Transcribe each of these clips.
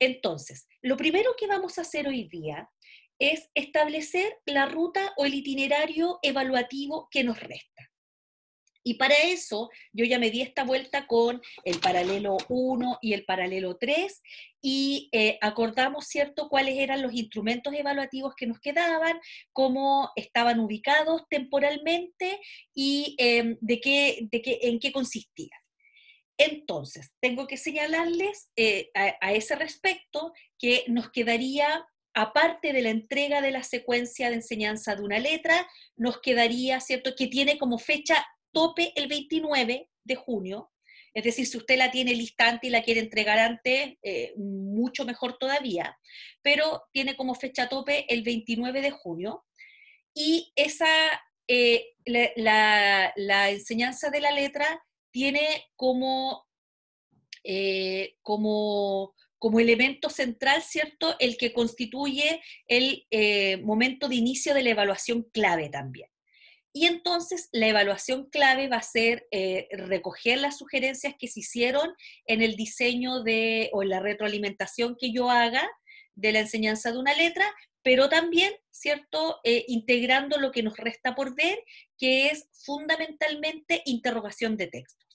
entonces, lo primero que vamos a hacer hoy día es establecer la ruta o el itinerario evaluativo que nos resta. Y para eso yo ya me di esta vuelta con el paralelo 1 y el paralelo 3 y eh, acordamos, ¿cierto?, cuáles eran los instrumentos evaluativos que nos quedaban, cómo estaban ubicados temporalmente y em, de qué, de qué, en qué consistían. Entonces, tengo que señalarles eh, a, ese respecto que nos quedaría aparte de la entrega de la secuencia de enseñanza de una letra, nos quedaría, ¿cierto?, que tiene como fecha tope el 29 de junio. Es decir, si usted la tiene listante y la quiere entregar antes, eh, mucho mejor todavía. Pero tiene como fecha tope el 29 de junio. Y esa, eh, la enseñanza de la letra tiene eh, como, como, elemento central, ¿cierto?, el que constituye el eh, momento de inicio de la evaluación clave también. Y entonces la evaluación clave va a ser eh, recoger las sugerencias que se hicieron en el diseño de, o en la retroalimentación que yo haga de la enseñanza de una letra, pero también, ¿cierto?, eh, integrando lo que nos resta por ver, que es fundamentalmente interrogación de textos.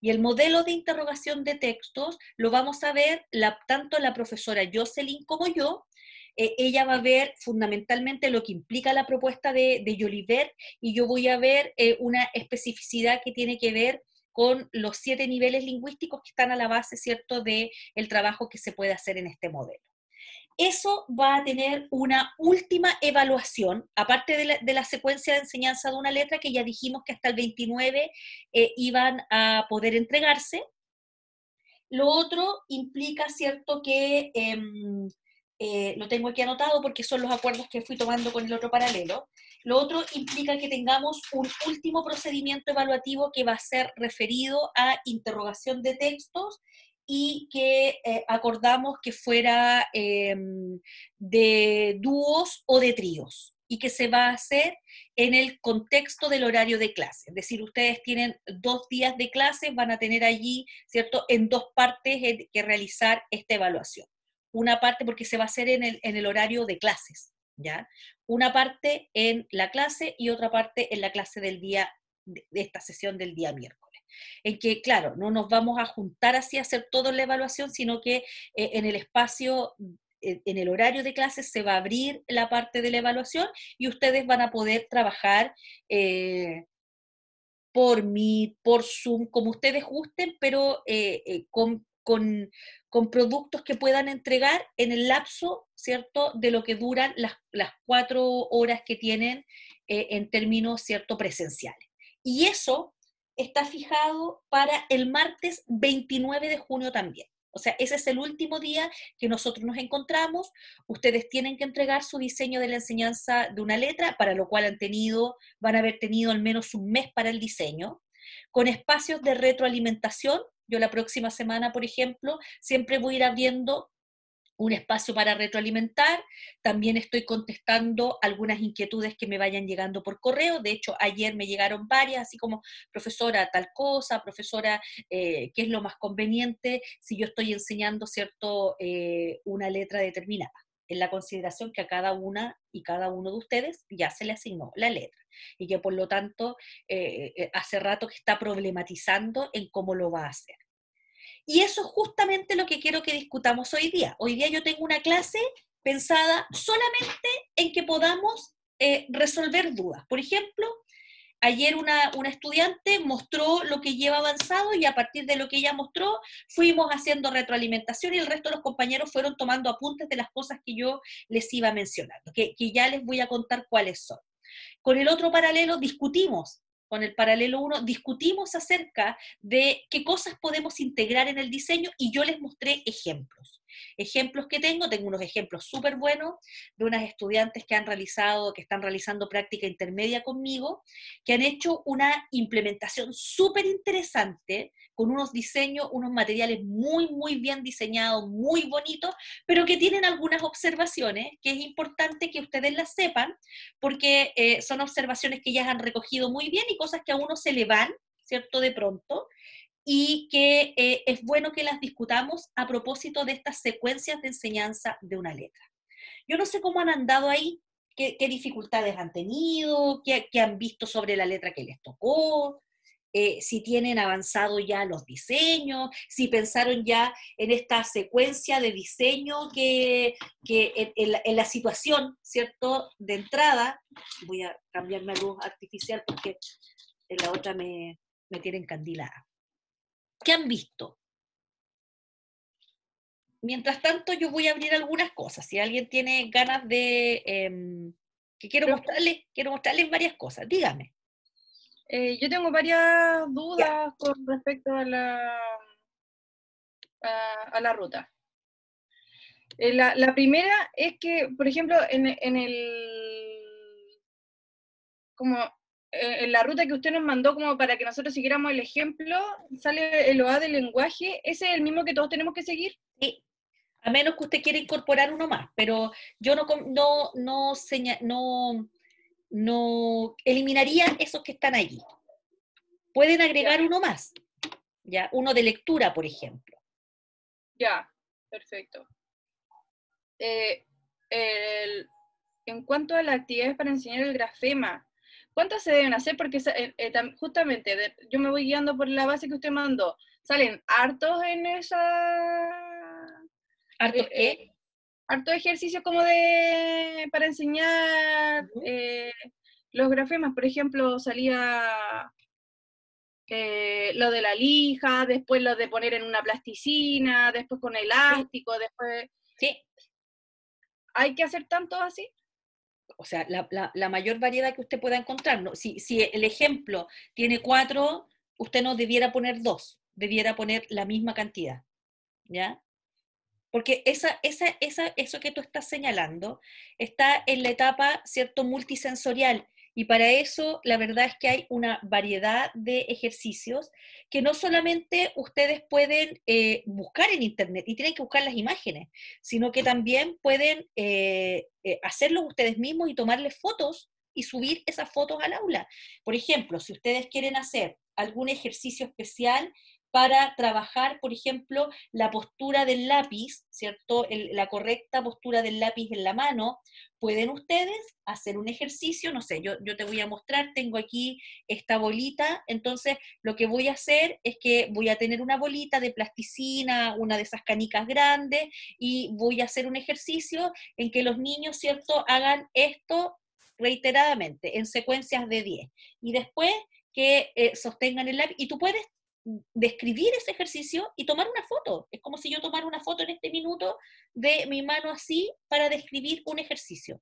Y el modelo de interrogación de textos lo vamos a ver tanto la profesora Jocelyn como yo. Eh, ella va a ver fundamentalmente lo que implica la propuesta de, de Jolivet y yo voy a ver eh, una especificidad que tiene que ver con los siete niveles lingüísticos que están a la base, ¿cierto?, del el trabajo que se puede hacer en este modelo eso va a tener una última evaluación, aparte de la, secuencia de enseñanza de una letra que ya dijimos que hasta el 29 eh, iban a poder entregarse. Lo otro implica, ¿cierto?, que em, eh, lo tengo aquí anotado porque son los acuerdos que fui tomando con el otro paralelo. Lo otro implica que tengamos un último procedimiento evaluativo que va a ser referido a interrogación de textos y que eh, acordamos que fuera em, de dúos o de tríos y que se va a hacer en el contexto del horario de clase. Es decir, ustedes tienen dos días de clase, van a tener allí, ¿cierto?, en dos partes eh, que realizar esta evaluación. Una parte porque se va a hacer en el, en el horario de clases, ¿ya? Una parte en la clase y otra parte en la clase del día, de esta sesión del día miércoles en que, claro, no nos vamos a juntar así a hacer todo la evaluación, sino que eh, en el espacio en el horario de clases se va a abrir la parte de la evaluación y ustedes van a poder trabajar eh, por mí, por Zoom, como ustedes gusten, pero eh, con, productos que puedan entregar en el lapso, ¿cierto?, de lo que duran las, las cuatro horas que tienen en términos, ¿cierto?, presenciales. Y eso está fijado para el martes 29 de junio también. O sea, ese es el último día que nosotros nos encontramos. Ustedes tienen que entregar su diseño de la enseñanza de una letra, para lo cual han tenido, van a haber tenido al menos un mes para el diseño, con espacios de retroalimentación. Yo la próxima semana, por ejemplo, siempre voy a ir abriendo un espacio para retroalimentar. También estoy contestando algunas inquietudes que me vayan llegando por correo. De hecho, ayer me llegaron varias, así como, profesora, tal cosa, profesora, eh, ¿qué es lo más conveniente si yo estoy enseñando, ¿cierto?, eh, una letra determinada en la consideración que a cada una y cada uno de ustedes ya se le asignó la letra y que por lo tanto eh, hace rato que está problematizando en cómo lo va a hacer. Y eso es justamente lo que quiero que discutamos hoy día. Hoy día yo tengo una clase pensada solamente en que podamos eh, resolver dudas. Por ejemplo, ayer una, estudiante mostró lo que lleva avanzado y a partir de lo que ella mostró fuimos haciendo retroalimentación y el resto de los compañeros fueron tomando apuntes de las cosas que yo les iba mencionando, que, que ya les voy a contar cuáles son. Con el otro paralelo discutimos con el paralelo 1, discutimos acerca de qué cosas podemos integrar en el diseño y yo les mostré ejemplos ejemplos que tengo. Tengo unos ejemplos súper buenos de unas estudiantes que han realizado, que están realizando práctica intermedia conmigo, que han hecho una implementación súper interesante con unos diseños, unos materiales muy, muy bien diseñados, muy bonitos, pero que tienen algunas observaciones que es importante que ustedes las sepan, porque eh, son observaciones que ellas han recogido muy bien y cosas que a uno se le van, ¿cierto? De pronto, y que eh, es bueno que las discutamos a propósito de estas secuencias de enseñanza de una letra. Yo no sé cómo han andado ahí, qué, dificultades han tenido, qué, han visto sobre la letra que les tocó, eh, si tienen avanzado ya los diseños, si pensaron ya en esta secuencia de diseño que, en, la, situación, ¿cierto? De entrada, voy a cambiarme a luz artificial porque en la otra me, me tiene encandilada. ¿Qué han visto? Mientras tanto, yo voy a abrir algunas cosas. Si alguien tiene ganas de... Em, que quiero mostrarles, quiero mostrarles varias cosas. Dígame. Eh, yo tengo varias dudas con respecto a la, a, la ruta. Eh, la, primera es que, por ejemplo, en, en el como eh, en la ruta que usted nos mandó como para que nosotros siguiéramos el ejemplo, sale el OA del lenguaje, ¿ese es el mismo que todos tenemos que seguir? Sí, a menos que usted quiera incorporar uno más, pero yo no, no, no, no, eliminaría esos que están allí. Pueden agregar uno más, ya, uno de lectura, por ejemplo. Ya, perfecto. Eh, en cuanto a las actividades para enseñar el grafema, ¿Cuántas se deben hacer? Porque eh, eh, justamente yo me voy guiando por la base que usted mandó. ¿Salen hartos en esa... ¿Hartos eh, qué? ejercicios como de... para enseñar los grafemas. Por ejemplo, salía lo de la lija, después lo de poner en una plasticina, después con elástico, después... Sí. ¿Hay que hacer tanto así? o sea, la, mayor variedad que usted pueda encontrar. ¿no? Si, el ejemplo tiene cuatro, usted no debiera poner dos, debiera poner la misma cantidad, ¿ya? Porque esa, esa, esa, eso que tú estás señalando está en la etapa, ¿cierto?, multisensorial, y para eso, la verdad es que hay una variedad de ejercicios que no solamente ustedes pueden eh, buscar en Internet y tienen que buscar las imágenes, sino que también pueden eh, eh, hacerlos ustedes mismos y tomarles fotos y subir esas fotos al aula. Por ejemplo, si ustedes quieren hacer algún ejercicio especial para trabajar, por ejemplo, la postura del lápiz, ¿cierto? la correcta postura del lápiz en la mano. Pueden ustedes hacer un ejercicio, no sé, yo, yo te voy a mostrar, tengo aquí esta bolita, entonces lo que voy a hacer es que voy a tener una bolita de plasticina, una de esas canicas grandes, y voy a hacer un ejercicio en que los niños, ¿cierto?, hagan esto reiteradamente, en secuencias de 10. Y después que eh, sostengan el lápiz. Y tú puedes describir ese ejercicio y tomar una foto. Es como si yo tomara una foto en este minuto de mi mano así para describir un ejercicio.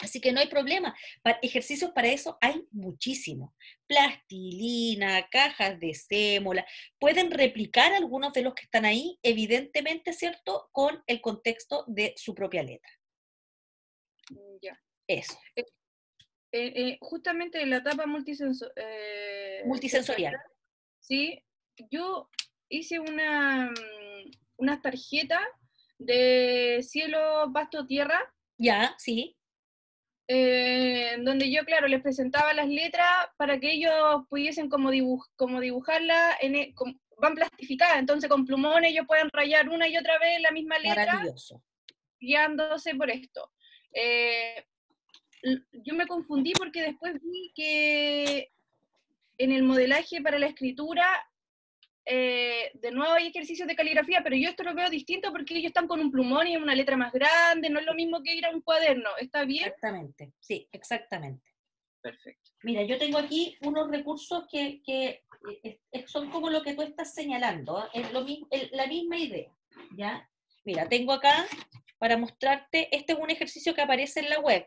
Así que no hay problema. ejercicios para eso hay muchísimos. Plastilina, cajas de sémola. Pueden replicar algunos de los que están ahí, evidentemente, ¿cierto? Con el contexto de su propia letra. Mm, ya. Eso. Eh, eh, eh, justamente en la etapa multisensorial. ¿sí? Yo hice una, mm, unas tarjetas de cielo, pasto, tierra. Ya, sí. Eh, donde yo, claro, les presentaba las letras para que ellos pudiesen como, dibujarla, e, van plastificadas, entonces con plumones ellos pueden rayar una y otra vez la misma letra, guiándose por esto. Eh, yo me confundí porque después vi que en el modelaje para la escritura, eh, de nuevo hay ejercicios de caligrafía, pero yo esto lo veo distinto porque ellos están con un plumón y una letra más grande, no es lo mismo que ir a un cuaderno, ¿está bien? Exactamente, sí, exactamente. Perfecto. Mira, yo tengo aquí unos recursos que, que eh, son como lo que tú estás señalando, ¿ah? es lo mismo, la misma idea, ¿ya? Mira, tengo acá para mostrarte, este es un ejercicio que aparece en la web,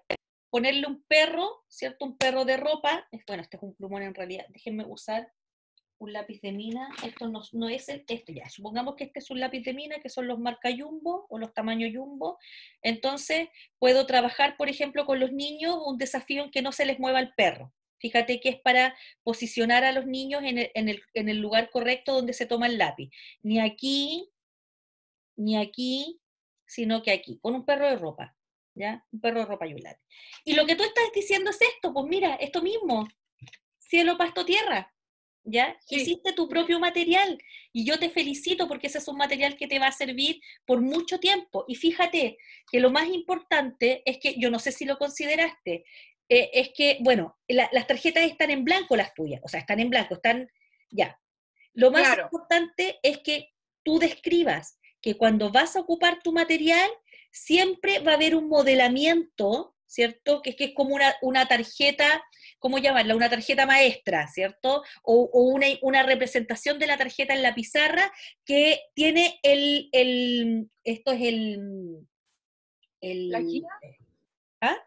ponerle un perro, ¿cierto? Un perro de ropa. Bueno, este es un plumón en realidad. Déjenme usar un lápiz de mina. Esto no, es el esto ya. Supongamos que este es un lápiz de mina, que son los marca jumbo o los tamaños yumbo. Entonces, puedo trabajar, por ejemplo, con los niños un desafío en que no se les mueva el perro. Fíjate que es para posicionar a los niños en el lugar correcto donde se toma el lápiz. Ni aquí, ni aquí, sino que aquí, con un perro de ropa. ¿ya? Un perro de ropa Y lo que tú estás diciendo es esto, pues mira, esto mismo, cielo, pasto, tierra, ¿ya? Hiciste tu propio material y yo te felicito porque ese es un material que te va a servir por mucho tiempo. Y fíjate que lo más importante es que, yo no sé si lo consideraste, eh, es que, bueno, las tarjetas están en blanco las tuyas, o sea, están en blanco, están, ya. Lo más importante es que tú describas que cuando vas a ocupar tu material, siempre va a haber un modelamiento, ¿cierto? Que es que es como una, tarjeta, ¿cómo llamarla? Una tarjeta maestra, ¿cierto? O, una, representación de la tarjeta en la pizarra que tiene el, esto es el, el... ¿La guía? ¿Ah?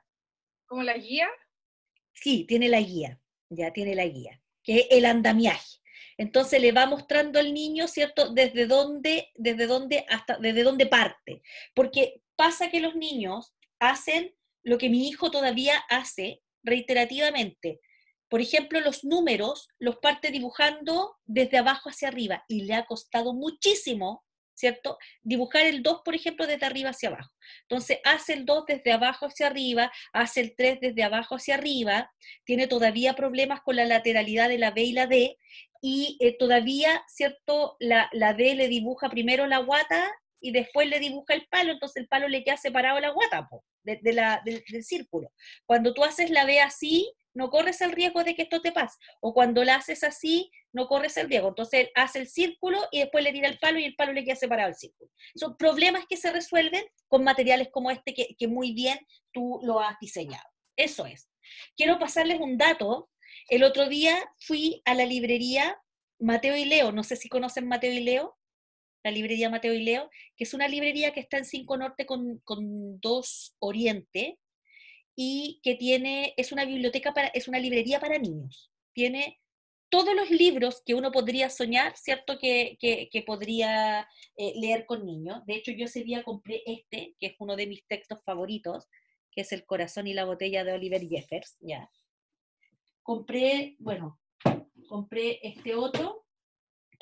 ¿Como la guía? Sí, tiene la guía, ya tiene la guía, que es el andamiaje. Entonces le va mostrando al niño, ¿cierto? Desde dónde, desde dónde hasta, desde dónde parte. Porque pasa que los niños hacen lo que mi hijo todavía hace reiterativamente. Por ejemplo, los números los parte dibujando desde abajo hacia arriba y le ha costado muchísimo, ¿cierto? Dibujar el 2, por ejemplo, desde arriba hacia abajo. Entonces, hace el 2 desde abajo hacia arriba, hace el 3 desde abajo hacia arriba, tiene todavía problemas con la lateralidad de la B y la D y eh, todavía, ¿cierto? La, la D le dibuja primero la guata y después le dibuja el palo, entonces el palo le queda separado la guata del, círculo. Cuando tú haces la B así, no corres el riesgo de que esto te pase. O cuando la haces así, no corres el riesgo. Entonces hace el círculo y después le tira el palo y el palo le queda separado el círculo. Son problemas que se resuelven con materiales como este que, que muy bien tú lo has diseñado. Eso es. Quiero pasarles un dato. El otro día fui a la librería Mateo y Leo. No sé si conocen Mateo y Leo la librería Mateo y Leo, que es una librería que está en Cinco Norte con, con 2 Oriente y que tiene, es una biblioteca para, es una librería para niños. Tiene todos los libros que uno podría soñar, ¿cierto? Que, que, podría eh, leer con niños. De hecho, yo ese día compré este, que es uno de mis textos favoritos, que es El corazón y la botella de Oliver Jeffers, ya. Compré, bueno, compré este otro,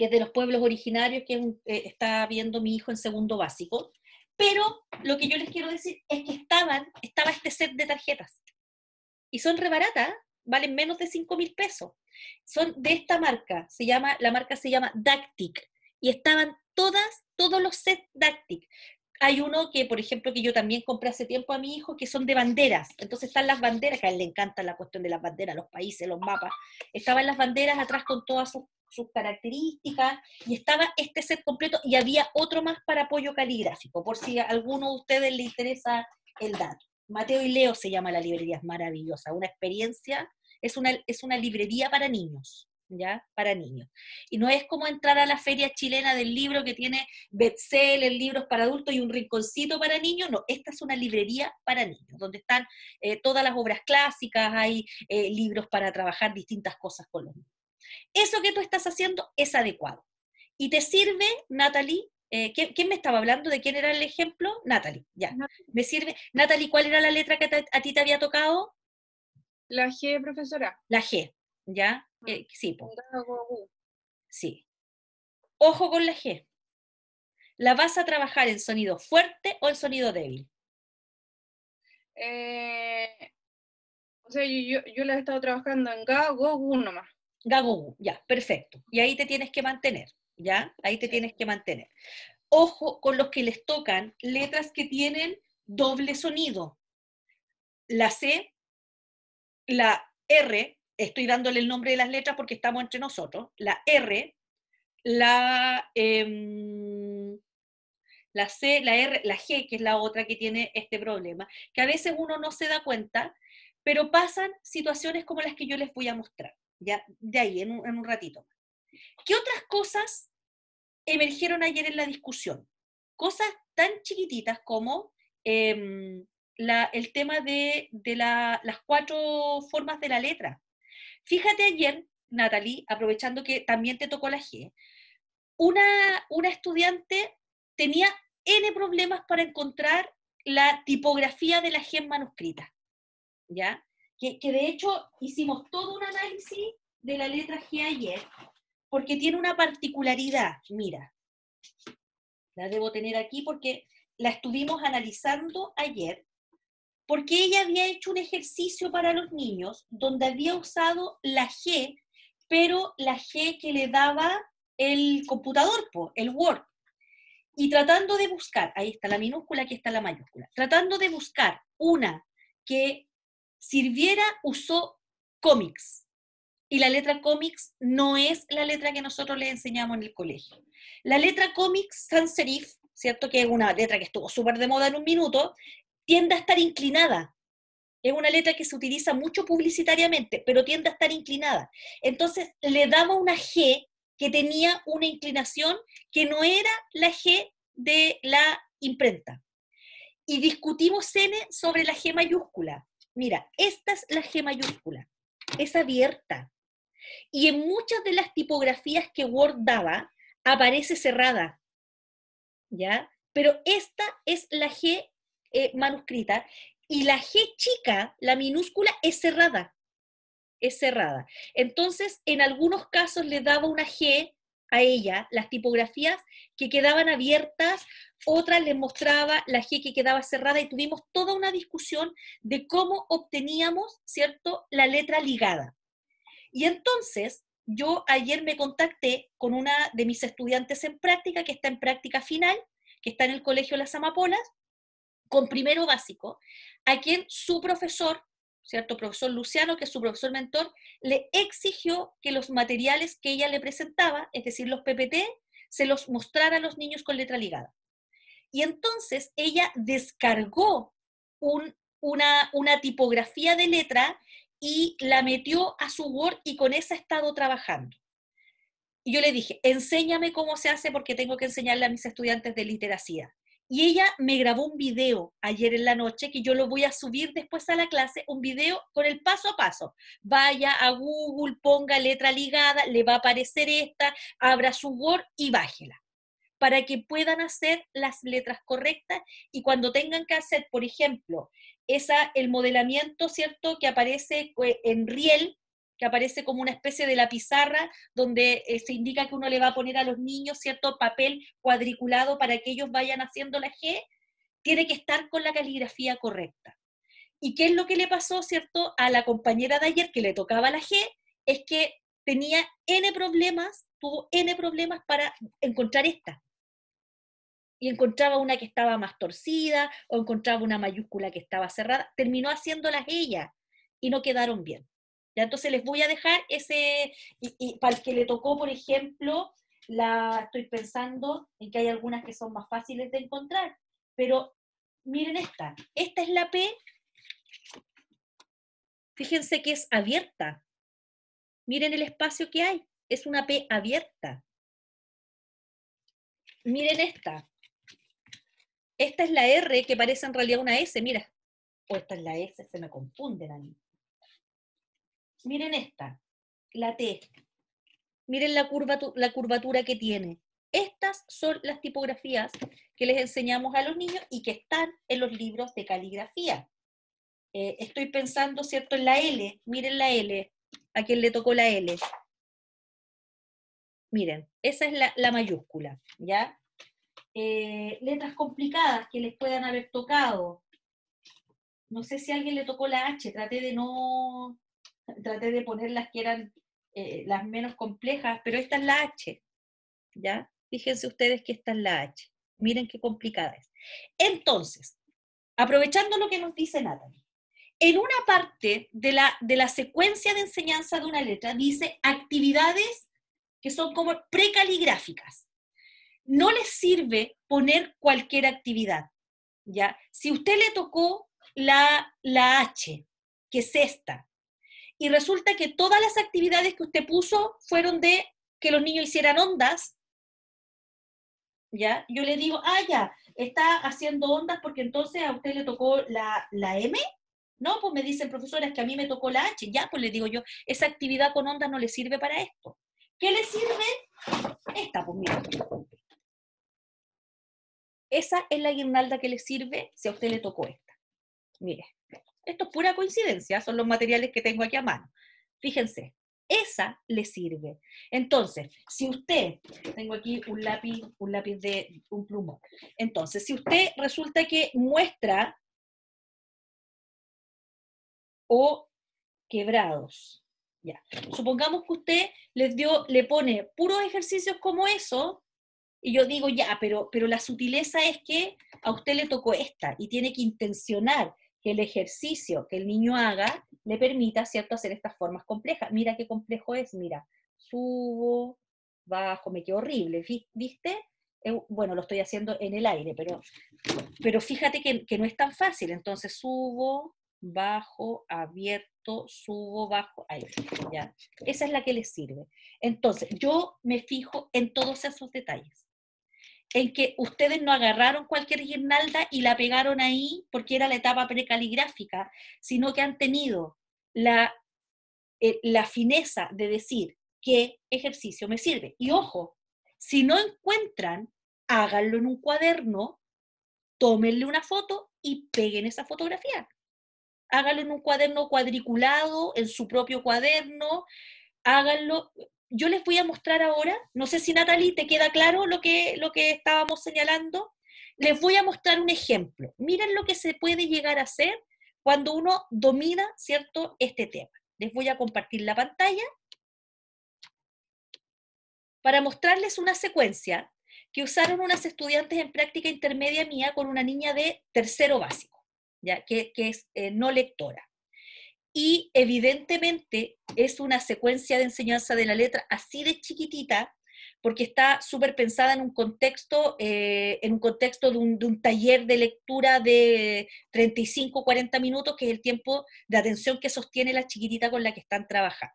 que es de los pueblos originarios, que eh, está viendo mi hijo en segundo básico. Pero lo que yo les quiero decir es que estaban, estaba este set de tarjetas. Y son rebaratas, valen menos de 5 mil pesos. Son de esta marca, se llama, la marca se llama Dactic. Y estaban todas, todos los sets Dactic. Hay uno que, por ejemplo, que yo también compré hace tiempo a mi hijo, que son de banderas. Entonces están las banderas, que a él le encanta la cuestión de las banderas, los países, los mapas. Estaban las banderas atrás con todas sus, características y estaba este set completo y había otro más para apoyo caligráfico, por si a alguno de ustedes le interesa el dato. Mateo y Leo se llama la librería, es maravillosa, una experiencia, es una, es una librería para niños. ¿ya? Para niños. Y no es como entrar a la feria chilena del libro que tiene libro libros para adultos y un rinconcito para niños, no, esta es una librería para niños, donde están eh, todas las obras clásicas, hay eh, libros para trabajar distintas cosas con los niños. Eso que tú estás haciendo es adecuado. Y te sirve, Natalie, eh, ¿quién, me estaba hablando? ¿De quién era el ejemplo? Natalie, ya. Me sirve. Natalie, ¿cuál era la letra que a ti te había tocado? La G, profesora. La G, ya. Eh, sí, Ojo con la G. ¿La vas a trabajar en sonido fuerte o en sonido débil? Eh, o sea, yo, yo, la he estado trabajando en GAGOGU nomás. Ga, ya, perfecto. Y ahí te tienes que mantener, ¿ya? Ahí te tienes que mantener. Ojo con los que les tocan letras que tienen doble sonido. La C, la R, estoy dándole el nombre de las letras porque estamos entre nosotros, la R, em, la, C, la R, la G, que es la otra que tiene este problema, que a veces uno no se da cuenta, pero pasan situaciones como las que yo les voy a mostrar, ya de ahí, en un, ratito. ¿Qué otras cosas emergieron ayer en la discusión? Cosas tan chiquititas como em, el tema de, las cuatro formas de la letra. Fíjate ayer, Natalie, aprovechando que también te tocó la G, una, estudiante tenía N problemas para encontrar la tipografía de la G manuscrita, ¿ya? Que, que de hecho hicimos todo un análisis de la letra G ayer, porque tiene una particularidad, mira, la debo tener aquí porque la estuvimos analizando ayer, porque ella había hecho un ejercicio para los niños donde había usado la G, pero la G que le daba el computador, el Word. Y tratando de buscar, ahí está la minúscula, aquí está la mayúscula, tratando de buscar una que sirviera, usó cómics. Y la letra cómics no es la letra que nosotros le enseñamos en el colegio. La letra cómics sans serif, ¿cierto? Que es una letra que estuvo súper de moda en un minuto, tiende a estar inclinada. Es una letra que se utiliza mucho publicitariamente, pero tiende a estar inclinada. Entonces le daba una G que tenía una inclinación que no era la G de la imprenta. Y discutimos N sobre la G mayúscula. Mira, esta es la G mayúscula. Es abierta. Y en muchas de las tipografías que Word daba, aparece cerrada. ¿Ya? Pero esta es la G eh, manuscrita, y la G chica, la minúscula, es cerrada. Es cerrada. Entonces, en algunos casos le daba una G a ella las tipografías que quedaban abiertas, otras les mostraba la G que quedaba cerrada y tuvimos toda una discusión de cómo obteníamos, ¿cierto?, la letra ligada. Y entonces, yo ayer me contacté con una de mis estudiantes en práctica, que está en práctica final, que está en el Colegio Las Amapolas, con primero básico, a quien su profesor, ¿cierto? Profesor Luciano, que es su profesor mentor, le exigió que los materiales que ella le presentaba, es decir, los PPT, se los mostrara a los niños con letra ligada. Y entonces ella descargó una, tipografía de letra y la metió a su Word y con esa ha estado trabajando. Y yo le dije, enséñame cómo se hace porque tengo que enseñarle a mis estudiantes de literacidad. Y ella me grabó un video ayer en la noche que yo lo voy a subir después a la clase, un video con el paso a paso. Vaya a Google, ponga letra ligada, le va a aparecer esta, abra su Word y bájela para que puedan hacer las letras correctas y cuando tengan que hacer, por ejemplo, esa, el modelamiento, ¿cierto?, que aparece eh, en riel, que aparece como una especie de la pizarra donde eh, se indica que uno le va a poner a los niños cierto papel cuadriculado para que ellos vayan haciendo la G, tiene que estar con la caligrafía correcta. ¿Y qué es lo que le pasó, cierto, a la compañera de ayer que le tocaba la G? Es que tenía N problemas, tuvo N problemas para encontrar esta. Y encontraba una que estaba más torcida, o encontraba una mayúscula que estaba cerrada. Terminó haciéndolas ella y no quedaron bien. Ya, entonces les voy a dejar ese, y, para el que le tocó, por ejemplo, la, estoy pensando en que hay algunas que son más fáciles de encontrar, pero miren esta, esta es la P, fíjense que es abierta, miren el espacio que hay, es una P abierta. Miren esta, esta es la R que parece en realidad una S, mira, o esta es la S, se me confunden a mí. Miren esta, la T. Miren la, la curvatura que tiene. Estas son las tipografías que les enseñamos a los niños y que están en los libros de caligrafía. Eh, estoy pensando, ¿cierto?, en la L. Miren la L, a quién le tocó la L. Miren, esa es la, mayúscula, ¿ya? Eh, letras complicadas que les puedan haber tocado. No sé si alguien le tocó la H, traté de no, traté de poner las que eran eh, las menos complejas, pero esta es la H, ¿ya? Fíjense ustedes que esta es la H. Miren qué complicada es. Entonces, aprovechando lo que nos dice Natalie, en una parte de la, secuencia de enseñanza de una letra dice actividades que son como precaligráficas. No les sirve poner cualquier actividad, ¿ya? Si usted le tocó la, la H, que es esta, y resulta que todas las actividades que usted puso fueron de que los niños hicieran ondas, ¿ya? Yo le digo, ah, ya, está haciendo ondas porque entonces a usted le tocó la, M. No, pues me dicen, profesora, es que a mí me tocó la H. Ya, pues le digo yo, esa actividad con ondas no le sirve para esto. ¿Qué le sirve? Esta, pues mira. Esa es la guirnalda que le sirve si a usted le tocó esta. Mire esto es pura coincidencia, son los materiales que tengo aquí a mano. Fíjense, esa le sirve. Entonces, si usted, tengo aquí un lápiz, un lápiz de un plumón. Entonces, si usted resulta que muestra o quebrados, ya. Supongamos que usted les dio, le pone puros ejercicios como eso, y yo digo, ya, pero, pero la sutileza es que a usted le tocó esta y tiene que intencionar que el ejercicio que el niño haga le permita, ¿cierto?, hacer estas formas complejas. Mira qué complejo es, mira, subo, bajo, me quedo horrible, ¿viste? Eh, bueno, lo estoy haciendo en el aire, pero, pero fíjate que, que no es tan fácil. Entonces subo, bajo, abierto, subo, bajo, ahí. Ya. Esa es la que le sirve. Entonces, yo me fijo en todos esos detalles en que ustedes no agarraron cualquier guirnalda y la pegaron ahí porque era la etapa precaligráfica, sino que han tenido la, eh, la fineza de decir qué ejercicio me sirve. Y ojo, si no encuentran, háganlo en un cuaderno, tómenle una foto y peguen esa fotografía. Háganlo en un cuaderno cuadriculado, en su propio cuaderno, háganlo, yo les voy a mostrar ahora, no sé si Natalie te queda claro lo que, lo que estábamos señalando, les voy a mostrar un ejemplo. Miren lo que se puede llegar a hacer cuando uno domina, ¿cierto?, este tema. Les voy a compartir la pantalla para mostrarles una secuencia que usaron unas estudiantes en práctica intermedia mía con una niña de tercero básico, ya que, es eh, no lectora y evidentemente es una secuencia de enseñanza de la letra así de chiquitita, porque está súper pensada en un contexto, eh, en un contexto de un, taller de lectura de 35, 40 minutos, que es el tiempo de atención que sostiene la chiquitita con la que están trabajando.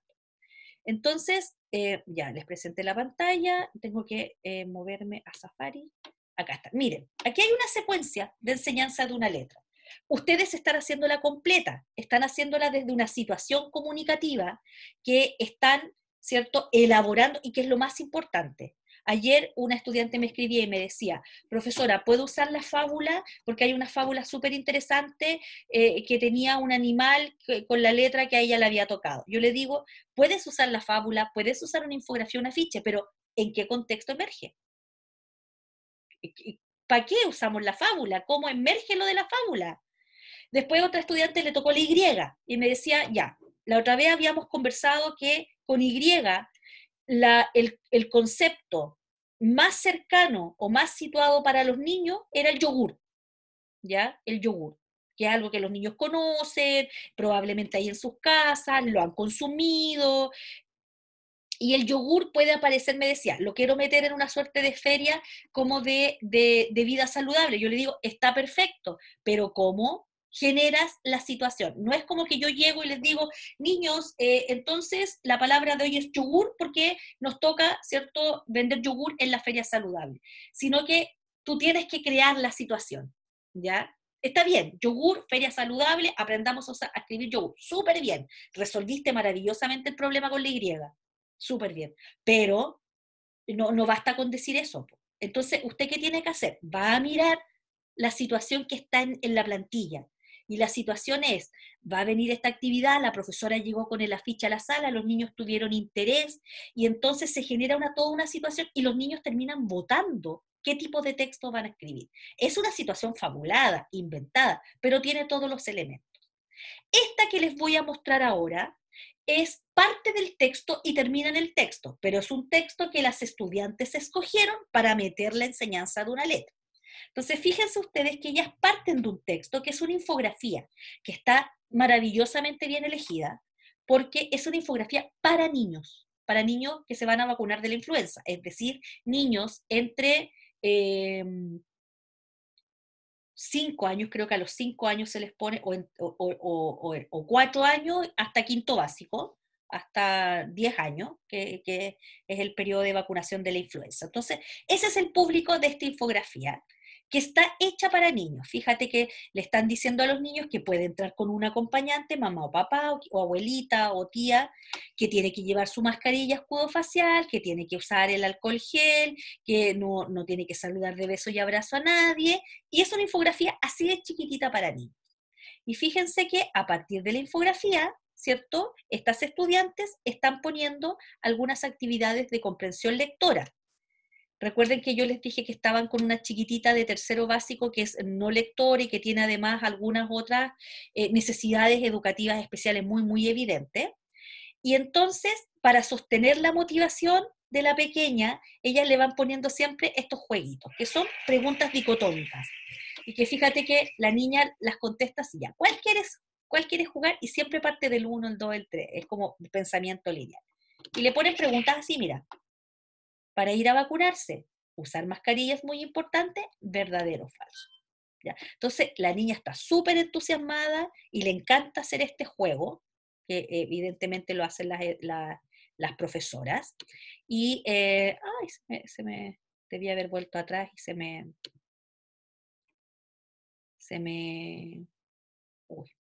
Entonces, eh, ya les presenté la pantalla, tengo que eh, moverme a Safari. Acá está. Miren, aquí hay una secuencia de enseñanza de una letra ustedes están haciéndola completa, están haciéndola desde una situación comunicativa que están, ¿cierto?, elaborando y que es lo más importante. Ayer una estudiante me escribía y me decía, profesora, ¿puedo usar la fábula? Porque hay una fábula súper interesante eh, que tenía un animal con la letra que a ella le había tocado. Yo le digo, puedes usar la fábula, puedes usar una infografía, un afiche, pero ¿en qué contexto emerge? ¿Para qué usamos la fábula? ¿Cómo emerge lo de la fábula? Después otra estudiante le tocó la Y y me decía, ya, la otra vez habíamos conversado que con Y el, concepto más cercano o más situado para los niños era el yogur, ¿ya? El yogur, que es algo que los niños conocen, probablemente hay en sus casas, lo han consumido, y el yogur puede aparecer, me decía, lo quiero meter en una suerte de feria como de, vida saludable. Yo le digo, está perfecto, pero ¿cómo? generas la situación. No es como que yo llego y les digo, niños, eh, entonces la palabra de hoy es yogur porque nos toca, ¿cierto?, vender yogur en la feria saludable, sino que tú tienes que crear la situación, ¿ya? Está bien, yogur, feria saludable, aprendamos a escribir yogur, súper bien, resolviste maravillosamente el problema con la Y, súper bien. Pero no, no basta con decir eso. Entonces, ¿usted qué tiene que hacer? Va a mirar la situación que está en, la plantilla. Y la situación es, va a venir esta actividad, la profesora llegó con el afiche a la sala, los niños tuvieron interés y entonces se genera una, toda una situación y los niños terminan votando qué tipo de texto van a escribir. Es una situación fabulada, inventada, pero tiene todos los elementos. Esta que les voy a mostrar ahora es parte del texto y termina en el texto, pero es un texto que las estudiantes escogieron para meter la enseñanza de una letra. Entonces, fíjense ustedes que ellas parten de un texto que es una infografía, que está maravillosamente bien elegida, porque es una infografía para niños, para niños que se van a vacunar de la influenza, es decir, niños entre eh, cinco años, creo que a los cinco años se les pone, o, cuatro años hasta quinto básico, hasta diez años, que, que, es el periodo de vacunación de la influenza. Entonces, ese es el público de esta infografía que está hecha para niños. Fíjate que le están diciendo a los niños que puede entrar con un acompañante, mamá o papá, o, abuelita o tía, que tiene que llevar su mascarilla, escudo facial, que tiene que usar el alcohol gel, que no, no tiene que saludar de beso y abrazo a nadie. Y es una infografía así de chiquitita para niños. Y fíjense que a partir de la infografía, ¿cierto? Estas estudiantes están poniendo algunas actividades de comprensión lectora. Recuerden que yo les dije que estaban con una chiquitita de tercero básico que es no lector y que tiene además algunas otras eh, necesidades educativas especiales muy, muy evidentes. Y entonces, para sostener la motivación de la pequeña, ellas le van poniendo siempre estos jueguitos, que son preguntas dicotómicas. Y que fíjate que la niña las contesta así, ya, ¿cuál quieres, quieres jugar? Y siempre parte del 1, el 2, el 3. Es como pensamiento lineal. Y le ponen preguntas así, mira, para ir a vacunarse. Usar mascarilla es muy importante, verdadero o falso. ¿Ya? Entonces, la niña está súper entusiasmada y le encanta hacer este juego, que evidentemente lo hacen las, eh, profesoras. Y, eh, ay, se me, se me, debía haber vuelto atrás y se me, se me, uy,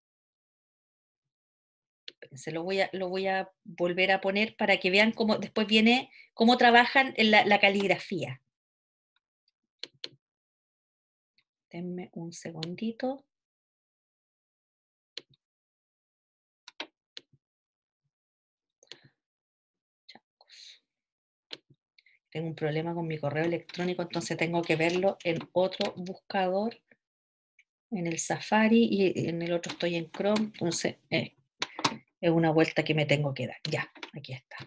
lo voy a, lo voy a volver a poner para que vean cómo después viene, cómo trabajan en la, caligrafía. Denme un segundito. Tengo un problema con mi correo electrónico, entonces tengo que verlo en otro buscador, en el Safari y en el otro estoy en Chrome, entonces eh, es una vuelta que me tengo que dar. Ya, aquí está.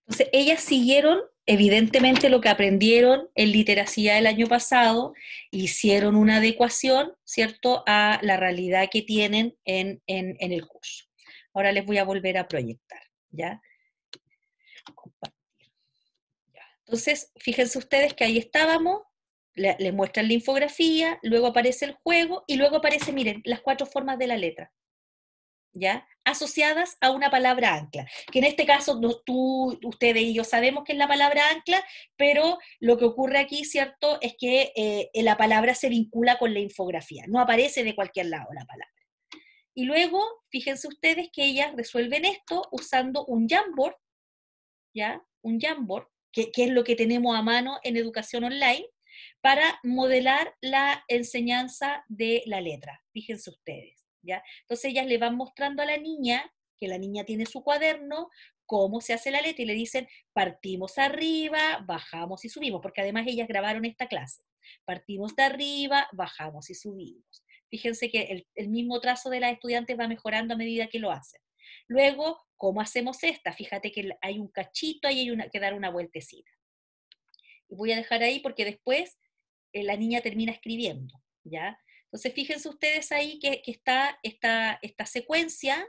Entonces, ellas siguieron evidentemente lo que aprendieron en literacía el año pasado, hicieron una adecuación, ¿cierto?, a la realidad que tienen en, el curso. Ahora les voy a volver a proyectar, ¿ya? Entonces, fíjense ustedes que ahí estábamos, les muestran la infografía, luego aparece el juego y luego aparece, miren, las cuatro formas de la letra. ¿ya? asociadas a una palabra ancla, que en este caso tú, ustedes y yo sabemos que es la palabra ancla, pero lo que ocurre aquí, ¿cierto?, es que eh, eh, la palabra se vincula con la infografía, no aparece de cualquier lado la palabra. Y luego, fíjense ustedes que ellas resuelven esto usando un Jamboard, ¿ya? Un Jamboard, que es lo que tenemos a mano en educación online, para modelar la enseñanza de la letra, fíjense ustedes. Entonces ellas le van mostrando a la niña, que la niña tiene su cuaderno, cómo se hace la letra y le dicen, partimos arriba, bajamos y subimos, porque además ellas grabaron esta clase. Partimos de arriba, bajamos y subimos. Fíjense que el, mismo trazo de las estudiantes va mejorando a medida que lo hacen. Luego, ¿cómo hacemos esta? Fíjate que hay un cachito, ahí hay que dar una vueltecita. Y voy a dejar ahí porque después eh, la niña termina escribiendo, ¿ya? Entonces, fíjense ustedes ahí que, está esta, secuencia.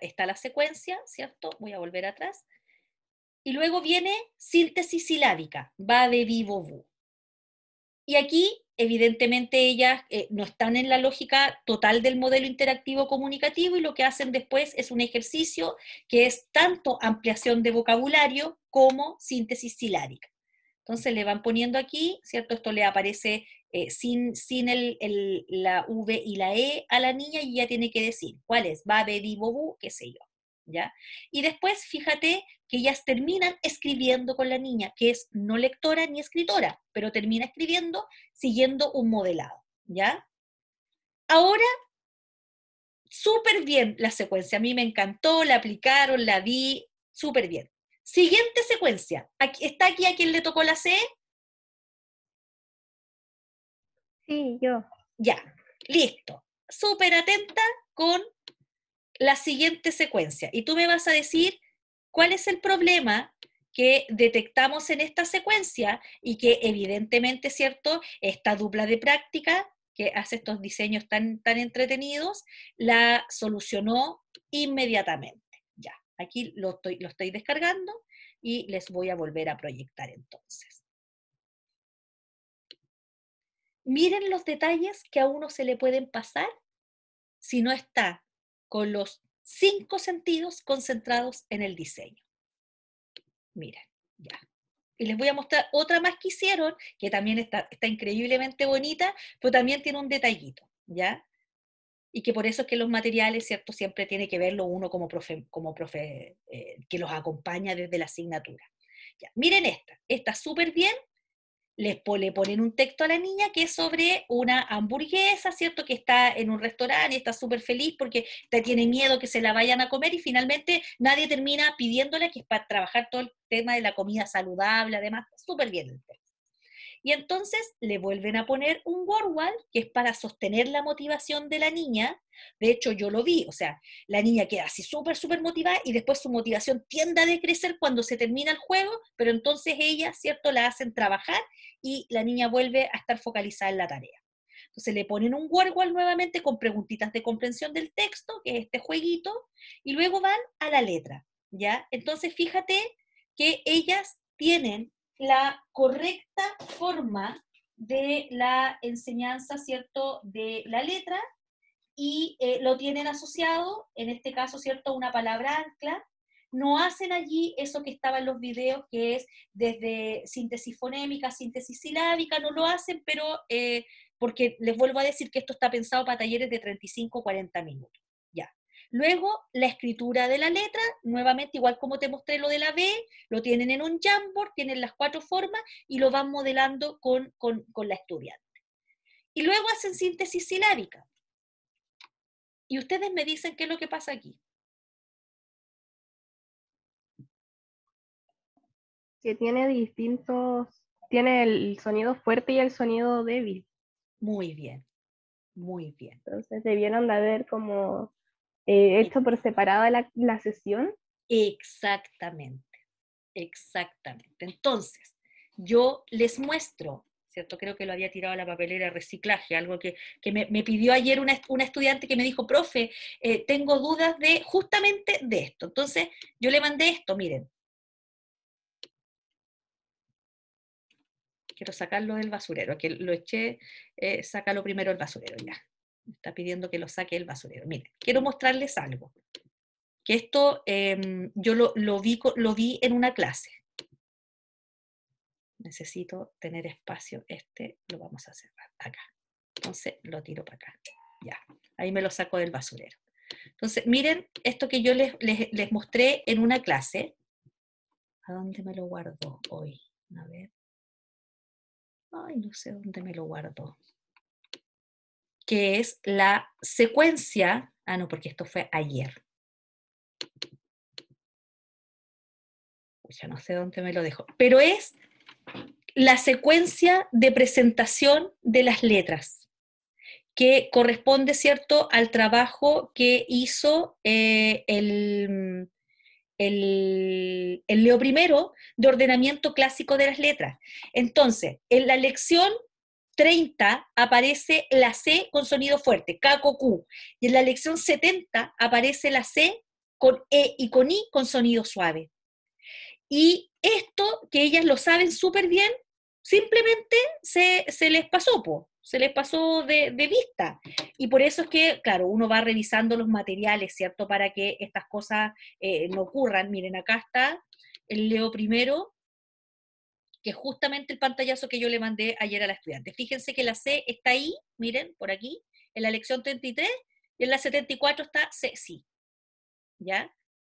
Está, la secuencia, ¿cierto? Voy a volver atrás. Y luego viene síntesis silábica, va de vivo Y aquí evidentemente ellas eh, no están en la lógica total del modelo interactivo comunicativo y lo que hacen después es un ejercicio que es tanto ampliación de vocabulario como síntesis silábica. Entonces le van poniendo aquí, ¿cierto? Esto le aparece eh, sin, sin el, la V y la E a la niña y ya tiene que decir cuál es, va, be, di, qué sé yo, ¿ya? Y después, fíjate que ellas terminan escribiendo con la niña, que es no lectora ni escritora, pero termina escribiendo siguiendo un modelado, ¿ya? Ahora, súper bien la secuencia, a mí me encantó, la aplicaron, la vi, súper bien. Siguiente secuencia, aquí, ¿está aquí a quien le tocó la C? Sí, yo. Ya, listo. Súper atenta con la siguiente secuencia. Y tú me vas a decir ¿Cuál es el problema que detectamos en esta secuencia y que evidentemente, ¿cierto? Esta dupla de práctica que hace estos diseños tan, tan entretenidos, la solucionó inmediatamente. Ya, aquí lo estoy, lo estoy descargando y les voy a volver a proyectar entonces. Miren los detalles que a uno se le pueden pasar si no está con los cinco sentidos concentrados en el diseño. Miren, ya. Y les voy a mostrar otra más que hicieron, que también está, increíblemente bonita, pero también tiene un detallito, ¿ya? y que por eso es que los materiales, ¿cierto? Siempre tiene que verlo uno como profe, como profe eh, que los acompaña desde la asignatura. Ya, miren esta, está súper bien, les le ponen un texto a la niña que es sobre una hamburguesa, ¿cierto? Que está en un restaurante y está súper feliz porque te tiene miedo que se la vayan a comer y finalmente nadie termina pidiéndole que es para trabajar todo el tema de la comida saludable, además, súper bien el texto. Y entonces le vuelven a poner un wall, que es para sostener la motivación de la niña. De hecho, yo lo vi, o sea, la niña queda así súper, súper motivada y después su motivación tiende a decrecer cuando se termina el juego, pero entonces ella, ¿cierto?, la hacen trabajar y la niña vuelve a estar focalizada en la tarea. Entonces le ponen un wall nuevamente con preguntitas de comprensión del texto, que es este jueguito, y luego van a la letra, ¿ya? Entonces fíjate que ellas tienen la correcta forma de la enseñanza, ¿cierto?, de la letra y eh, lo tienen asociado, en este caso, ¿cierto?, una palabra ancla. No hacen allí eso que estaba en los videos, que es desde síntesis fonémica, síntesis silábica, no lo hacen, pero eh, porque les vuelvo a decir que esto está pensado para talleres de 35 o 40 minutos. Luego, la escritura de la letra, nuevamente, igual como te mostré lo de la B, lo tienen en un Jamboard, tienen las cuatro formas y lo van modelando con, la estudiante. Y luego hacen síntesis silábica. Y ustedes me dicen qué es lo que pasa aquí. Que tiene distintos, tiene el sonido fuerte y el sonido débil. Muy bien, muy bien. Entonces debieron de haber como esto eh, hecho por separada la, sesión. Exactamente, exactamente. Entonces, yo les muestro ¿cierto? Creo que lo había tirado a la papelera reciclaje, algo que, que me, pidió ayer una, estudiante que me dijo, profe, eh, tengo dudas de justamente de esto. Entonces, yo le mandé esto, miren. Quiero sacarlo del basurero, que lo eché, eh, sácalo primero el basurero ya está pidiendo que lo saque el basurero. Miren, quiero mostrarles algo. Que esto em, yo lo, vi, lo vi en una clase. Necesito tener espacio. Este lo vamos a cerrar acá. Entonces lo tiro para acá. Ya, ahí me lo saco del basurero. Entonces, miren esto que yo les, les mostré en una clase. ¿A dónde me lo guardo hoy? A ver. Ay, no sé dónde me lo guardo que es la secuencia, ah no, porque esto fue ayer. Ya no sé dónde me lo dejo, pero es la secuencia de presentación de las letras, que corresponde, ¿cierto?, al trabajo que hizo eh, el, el Leo I de ordenamiento clásico de las letras. Entonces, en la lección 30 aparece la C con sonido fuerte, K, Y en la lección 70 aparece la C con E y con I con sonido suave. Y esto, que ellas lo saben súper bien, simplemente se, les pasó, se les pasó de, vista. Y por eso es que, claro, uno va revisando los materiales, ¿cierto? Para que estas cosas eh, no ocurran. Miren, acá está el Leo primero, que justamente el pantallazo que yo le mandé ayer a la estudiante. Fíjense que la C está ahí, miren, por aquí, en la lección 33, y en la 74 está C, sí. ¿Ya?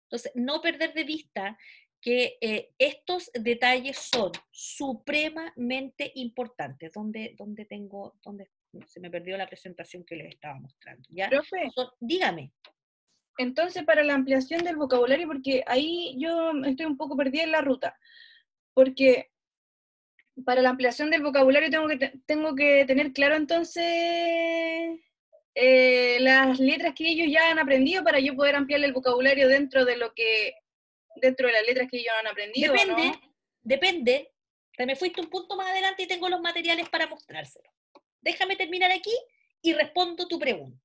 Entonces, no perder de vista que eh, estos detalles son supremamente importantes. ¿Dónde, tengo, dónde se me perdió la presentación que les estaba mostrando? ¿ya? Profe, dígame. Entonces, para la ampliación del vocabulario, porque ahí yo estoy un poco perdida en la ruta, porque para la ampliación del vocabulario tengo que, tengo que tener claro entonces eh, las letras que ellos ya han aprendido para yo poder ampliar el vocabulario dentro de lo que dentro de las letras que ellos han aprendido. Depende, ¿no? depende. Te me fuiste un punto más adelante y tengo los materiales para mostrárselo. Déjame terminar aquí y respondo tu pregunta.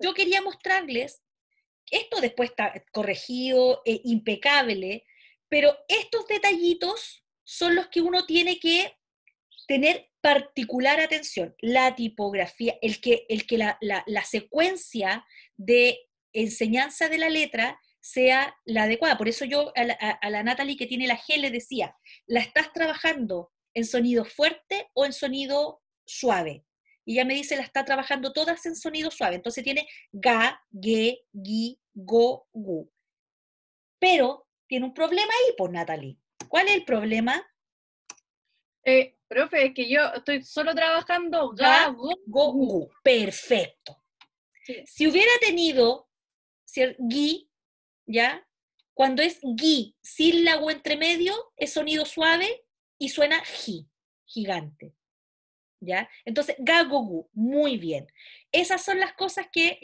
yo, quería mostrarles, esto después está corregido, e impecable, pero estos detallitos son los que uno tiene que tener particular atención. La tipografía, el que, el que la, secuencia de enseñanza de la letra sea la adecuada. Por eso yo a la, a Natalie que tiene la G le decía, ¿la estás trabajando en sonido fuerte o en sonido suave? Y ella me dice, la está trabajando todas en sonido suave. Entonces tiene ga, ge, gi, go, gu. Pero tiene un problema ahí, por pues, Natalie. ¿Cuál es el problema? Eh, profe, es que yo estoy solo trabajando ga, Perfecto. Si hubiera tenido gui, ¿ya? Cuando es gui, sin la u entre medio, es sonido suave y suena gi, gigante. Entonces, Gagogu, muy bien. Esas son las cosas que,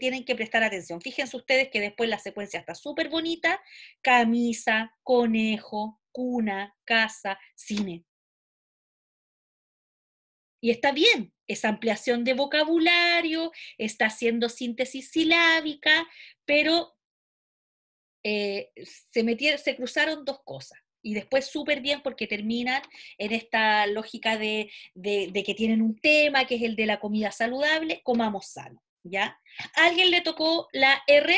tienen que prestar atención. Fíjense ustedes que después la secuencia está súper bonita. Camisa, conejo, cuna, casa, cine. Y está bien, es ampliación de vocabulario, está haciendo síntesis silábica, pero eh, se cruzaron dos cosas y después súper bien porque terminan en esta lógica de, que tienen un tema, que es el de la comida saludable, comamos sano, ¿ya? ¿Alguien le tocó la R?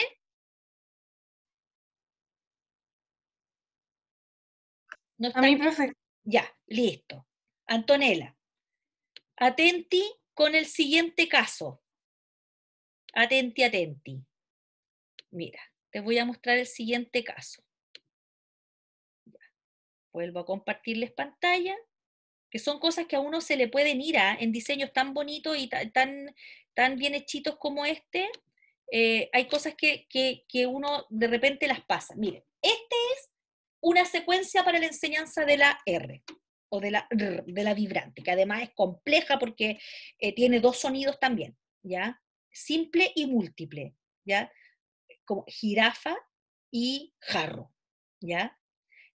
A mí, Ya, listo. Antonella, atenti con el siguiente caso. Atenti, atenti. Mira, te voy a mostrar el siguiente caso. Vuelvo a compartirles pantalla, que son cosas que a uno se le pueden ir a ¿ah? en diseños tan bonitos y tan, tan bien hechitos como este. Eh, hay cosas que, uno de repente las pasa. Miren, este es una secuencia para la enseñanza de la R o de la vibrante, que además es compleja porque eh, tiene dos sonidos también, ¿ya? Simple y múltiple, ¿ya? Como jirafa y jarro, ¿ya?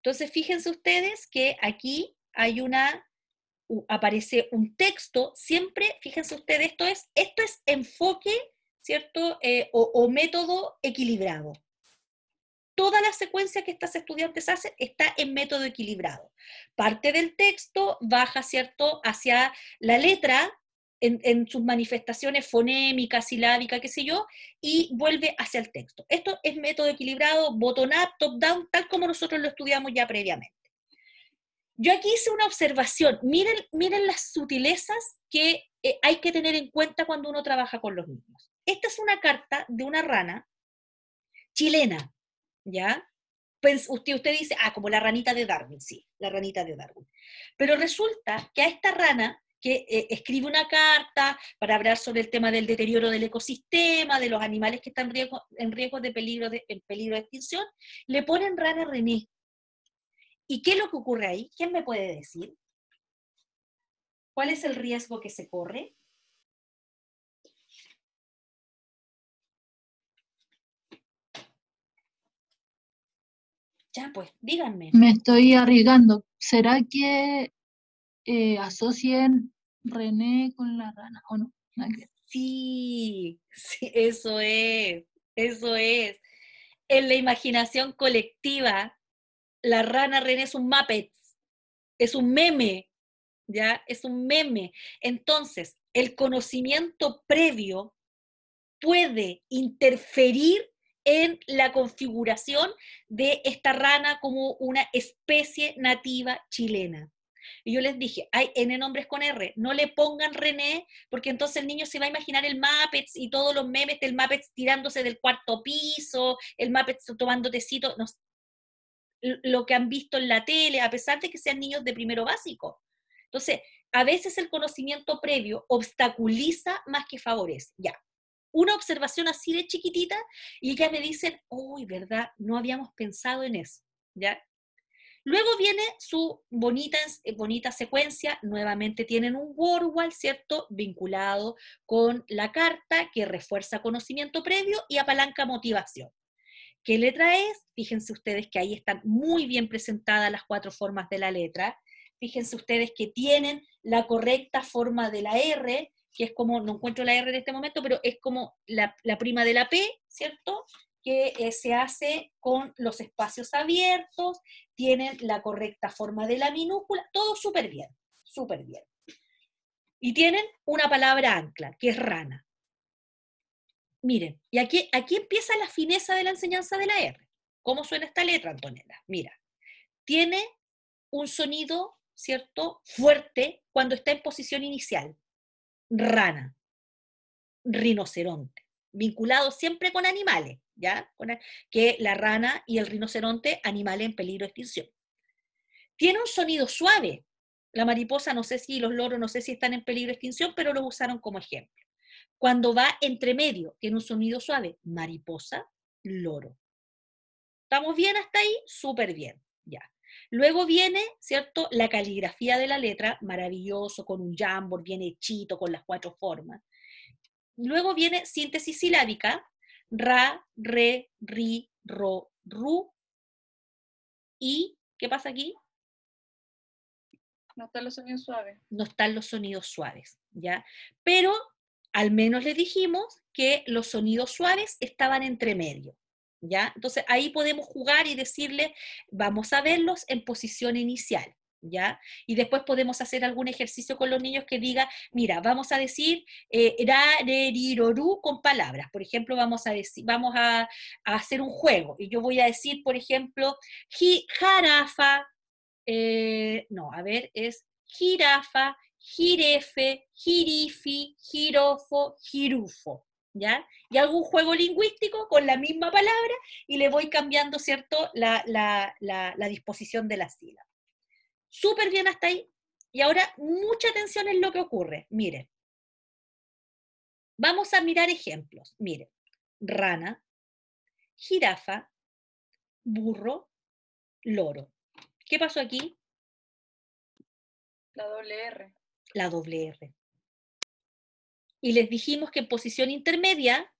Entonces, fíjense ustedes que aquí hay una, aparece un texto, siempre, fíjense ustedes, esto es, esto es enfoque, ¿cierto? Eh, o, o método equilibrado. Toda la secuencia que estas estudiantes hacen está en método equilibrado. Parte del texto baja, ¿cierto?, hacia la letra, en, sus manifestaciones fonémicas, silábicas, qué sé yo, y vuelve hacia el texto. Esto es método equilibrado, bottom-up, top-down, tal como nosotros lo estudiamos ya previamente. Yo aquí hice una observación. Miren, miren las sutilezas que eh, hay que tener en cuenta cuando uno trabaja con los mismos. Esta es una carta de una rana chilena, ¿ya? Pues, usted, usted dice, ah, como la ranita de Darwin, sí, la ranita de Darwin. Pero resulta que a esta rana que eh, escribe una carta para hablar sobre el tema del deterioro del ecosistema, de los animales que están en riesgo de peligro de, peligro de extinción, le ponen rara René. ¿Y qué es lo que ocurre ahí? ¿Quién me puede decir? ¿Cuál es el riesgo que se corre? Ya, pues, díganme. Me estoy arriesgando. ¿Será que eh, asocien René con la rana, ¿o no? Sí, sí, eso es, eso es. En la imaginación colectiva, la rana René es un Muppet, es un meme, ¿ya? Es un meme. Entonces, el conocimiento previo puede interferir en la configuración de esta rana como una especie nativa chilena. Y yo les dije, hay N nombres con R, no le pongan René, porque entonces el niño se va a imaginar el Muppets y todos los memes del Muppets tirándose del cuarto piso, el Muppets tomando tecito, lo que han visto en la tele, a pesar de que sean niños de primero básico. Entonces, a veces el conocimiento previo obstaculiza más que favorece. Ya, una observación así de chiquitita y ellas me dicen, uy, ¿verdad? No habíamos pensado en eso. ¿Ya? Luego viene su bonita, eh, bonita secuencia, nuevamente tienen un Warwall, ¿cierto? Vinculado con la carta que refuerza conocimiento previo y apalanca motivación. ¿Qué letra es? Fíjense ustedes que ahí están muy bien presentadas las cuatro formas de la letra. Fíjense ustedes que tienen la correcta forma de la R, que es como, no encuentro la R en este momento, pero es como la prima de la P, ¿cierto? que eh, se hace con los espacios abiertos, tienen la correcta forma de la minúscula, todo súper bien, súper bien. Y tienen una palabra ancla, que es rana. Miren, y aquí, aquí empieza la fineza de la enseñanza de la R. ¿Cómo suena esta letra, Antonella? Mira, tiene un sonido, ¿cierto?, fuerte cuando está en posición inicial. Rana, rinoceronte, vinculado siempre con animales. ¿ya? que la rana y el rinoceronte, animales en peligro de extinción. Tiene un sonido suave. La mariposa, no sé si los loros, no sé si están en peligro de extinción, pero lo usaron como ejemplo. Cuando va entre medio, tiene un sonido suave. Mariposa, loro. ¿Estamos bien hasta ahí? Súper bien, ya. Luego viene, ¿cierto? La caligrafía de la letra, maravilloso, con un jambor bien hechito, con las cuatro formas. Luego viene síntesis silábica, ra, re, ri, ro, ru. ¿Y qué pasa aquí? No están los sonidos suaves. No están los sonidos suaves, ¿ya? Pero al menos le dijimos que los sonidos suaves estaban entre medio. ¿Ya? Entonces ahí podemos jugar y decirle, vamos a verlos en posición inicial. Y después podemos hacer algún ejercicio con los niños que diga, mira, vamos a decir eh, con palabras. Por ejemplo, vamos a decir, vamos a, hacer un juego. Y yo voy a decir, por ejemplo, ji, jarafa, eh, no, a ver, es jirafa, jirefe, jirifi, jirofo, jirufo. ¿Ya? Y algún un juego lingüístico con la misma palabra y le voy cambiando, ¿cierto?, la, la disposición de las sílabas súper bien hasta ahí. Y ahora mucha atención en lo que ocurre. Miren, vamos a mirar ejemplos. Miren, rana, jirafa, burro, loro. ¿Qué pasó aquí? La doble R. La doble R. Y les dijimos que en posición intermedia,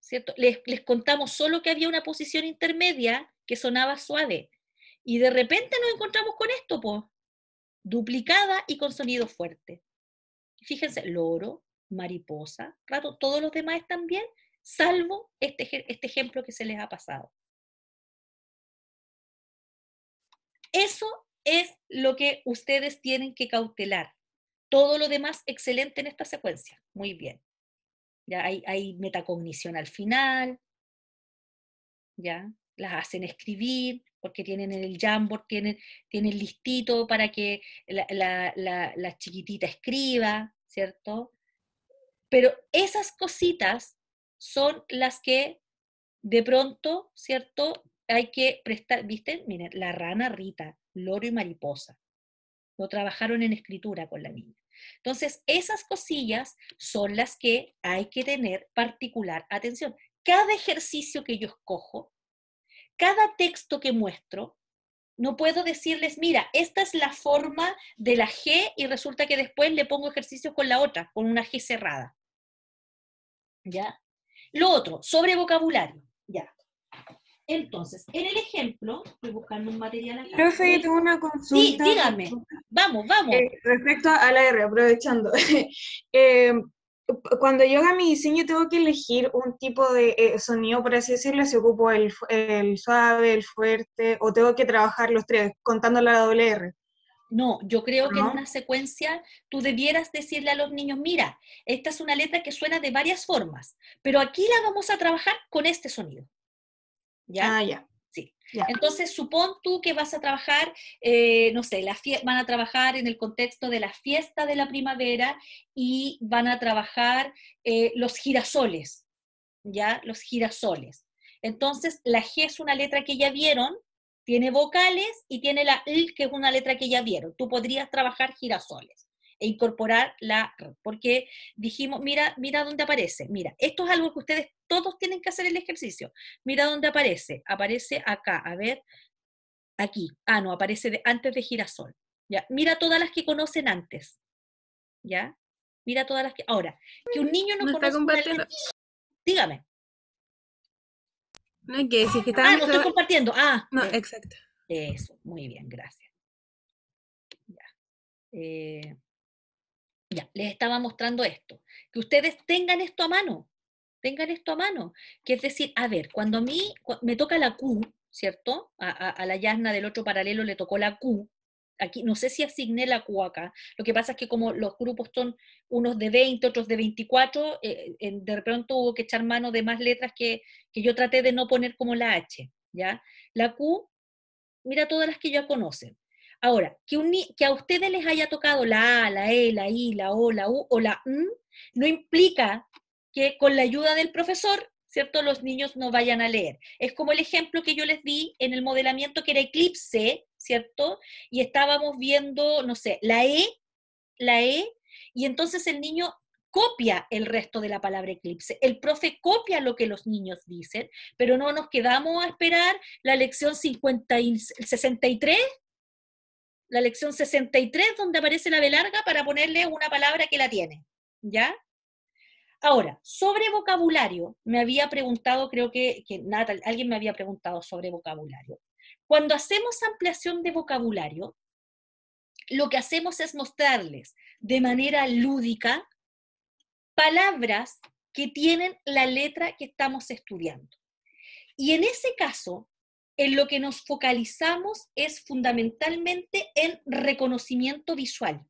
¿cierto? Les, les contamos solo que había una posición intermedia que sonaba suave. Y de repente nos encontramos con esto, pues, duplicada y con sonido fuerte. Fíjense, loro, mariposa, rato, todos los demás están bien, salvo este, este ejemplo que se les ha pasado. Eso es lo que ustedes tienen que cautelar. Todo lo demás excelente en esta secuencia. Muy bien. Ya hay, hay metacognición al final. ¿Ya? las hacen escribir, porque tienen el Jamboard, tienen, tienen listito para que la, chiquitita escriba, ¿cierto? Pero esas cositas son las que de pronto, ¿cierto? Hay que prestar, ¿viste? Miren, la rana Rita, loro y mariposa. no trabajaron en escritura con la niña. Entonces, esas cosillas son las que hay que tener particular atención. Cada ejercicio que yo escojo cada texto que muestro, no puedo decirles, mira, esta es la forma de la G y resulta que después le pongo ejercicios con la otra, con una G cerrada. ¿Ya? Lo otro, sobre vocabulario. Ya. Entonces, en el ejemplo, estoy buscando un material acá. Profe, yo tengo una consulta. Sí, dígame. Vamos, vamos. Eh, respecto a la R, aprovechando. eh, cuando yo haga mi diseño tengo que elegir un tipo de eh, sonido, por así decirlo, si ocupo el, el, suave, el fuerte, o tengo que trabajar los tres, contando la doble R. No, yo creo que en una secuencia tú debieras decirle a los niños, mira, esta es una letra que suena de varias formas, pero aquí la vamos a trabajar con este sonido. ¿Ya? Ah, ya. Sí. Entonces, supón tú que vas a trabajar, eh, no sé, van a trabajar en el contexto de la fiesta de la primavera y van a trabajar eh, los girasoles, ¿ya? Los girasoles. Entonces, la G es una letra que ya vieron, tiene vocales y tiene la L, que es una letra que ya vieron. Tú podrías trabajar girasoles e incorporar la porque dijimos, mira, mira dónde aparece, mira, esto es algo que ustedes todos tienen que hacer el ejercicio, mira dónde aparece, aparece acá, a ver, aquí, ah, no, aparece de, antes de girasol, ya, mira todas las que conocen antes, ya, mira todas las que, ahora, que un niño no conoce, dígame. No hay que decir que Ah, no estoy compartiendo. Ah, no, exacto. Eso, muy bien, gracias. Eh, ya, les estaba mostrando esto. Que ustedes tengan esto a mano. Tengan esto a mano. Que es decir, a ver, cuando a mí me toca la Q, ¿cierto? A, la Yasna del otro paralelo le tocó la Q. Aquí, no sé si asigné la Q acá. Lo que pasa es que como los grupos son unos de 20, otros de 24, eh, de pronto hubo que echar mano de más letras que, que yo traté de no poner como la H. ¿ya? La Q, mira todas las que ya conocen. Ahora, que, a ustedes les haya tocado la A, la E, la I, la O, la U o la M, no implica que con la ayuda del profesor, ¿cierto?, los niños no vayan a leer. Es como el ejemplo que yo les di en el modelamiento que era eclipse, ¿cierto? Y estábamos viendo, no sé, la E, la E, y entonces el niño copia el resto de la palabra eclipse. El profe copia lo que los niños dicen, pero no nos quedamos a esperar la lección y 63 la lección 63, donde aparece la B larga para ponerle una palabra que la tiene. ¿Ya? Ahora, sobre vocabulario, me había preguntado, creo que, que Natal, alguien me había preguntado sobre vocabulario. Cuando hacemos ampliación de vocabulario, lo que hacemos es mostrarles de manera lúdica palabras que tienen la letra que estamos estudiando. Y en ese caso, en lo que nos focalizamos es fundamentalmente en reconocimiento visual.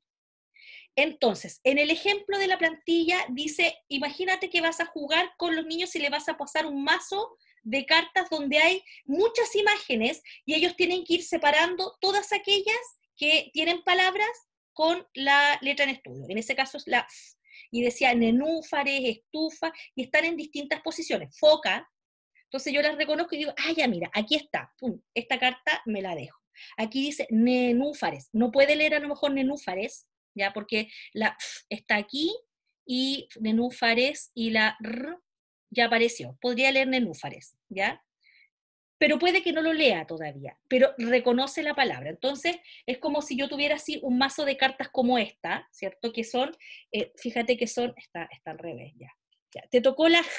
Entonces, en el ejemplo de la plantilla dice, imagínate que vas a jugar con los niños y le vas a pasar un mazo de cartas donde hay muchas imágenes y ellos tienen que ir separando todas aquellas que tienen palabras con la letra en estudio. En ese caso es la F. Y decía nenúfares, estufa, y están en distintas posiciones. Foca, entonces yo las reconozco y digo, ah, ya mira, aquí está, pum, esta carta me la dejo. Aquí dice nenúfares, no puede leer a lo mejor nenúfares, ya porque la f está aquí y nenúfares y la r ya apareció. Podría leer nenúfares, ¿ya? Pero puede que no lo lea todavía, pero reconoce la palabra. Entonces, es como si yo tuviera así un mazo de cartas como esta, ¿cierto? Que son, eh, fíjate que son, está, al revés, ya. ya. Te tocó la J,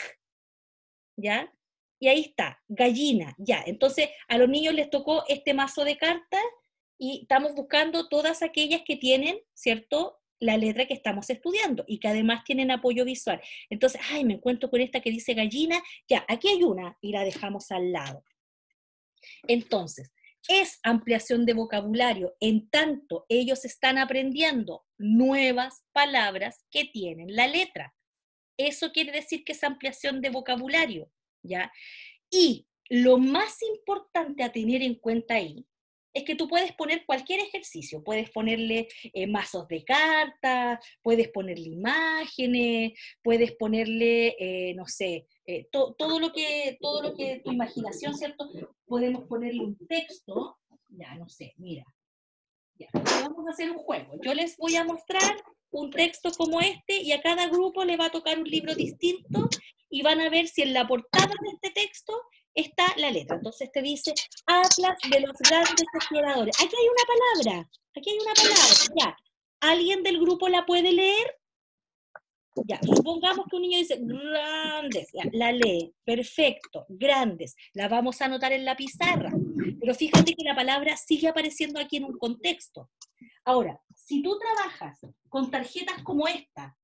¿ya? y ahí está, gallina, ya. Entonces, a los niños les tocó este mazo de cartas y estamos buscando todas aquellas que tienen, ¿cierto? la letra que estamos estudiando y que además tienen apoyo visual. Entonces, ay, me encuentro con esta que dice gallina, ya, aquí hay una y la dejamos al lado. Entonces, es ampliación de vocabulario, en tanto ellos están aprendiendo nuevas palabras que tienen la letra. Eso quiere decir que es ampliación de vocabulario. ¿ya? Y lo más importante a tener en cuenta ahí es que tú puedes poner cualquier ejercicio, puedes ponerle eh, mazos de cartas, puedes ponerle imágenes, puedes ponerle, eh, no sé, eh, todo, lo que, todo lo que tu imaginación, ¿cierto? Podemos ponerle un texto, ya no sé, mira, vamos a hacer un juego. Yo les voy a mostrar un texto como este y a cada grupo le va a tocar un libro distinto y van a ver si en la portada de este texto está la letra. Entonces te dice Atlas de los grandes exploradores. Aquí hay una palabra, aquí hay una palabra, ¿Alguien del grupo la puede leer? Ya, supongamos que un niño dice grandes, la lee, perfecto, grandes, la vamos a anotar en la pizarra, pero fíjate que la palabra sigue apareciendo aquí en un contexto. Ahora, si tú trabajas con tarjetas como esta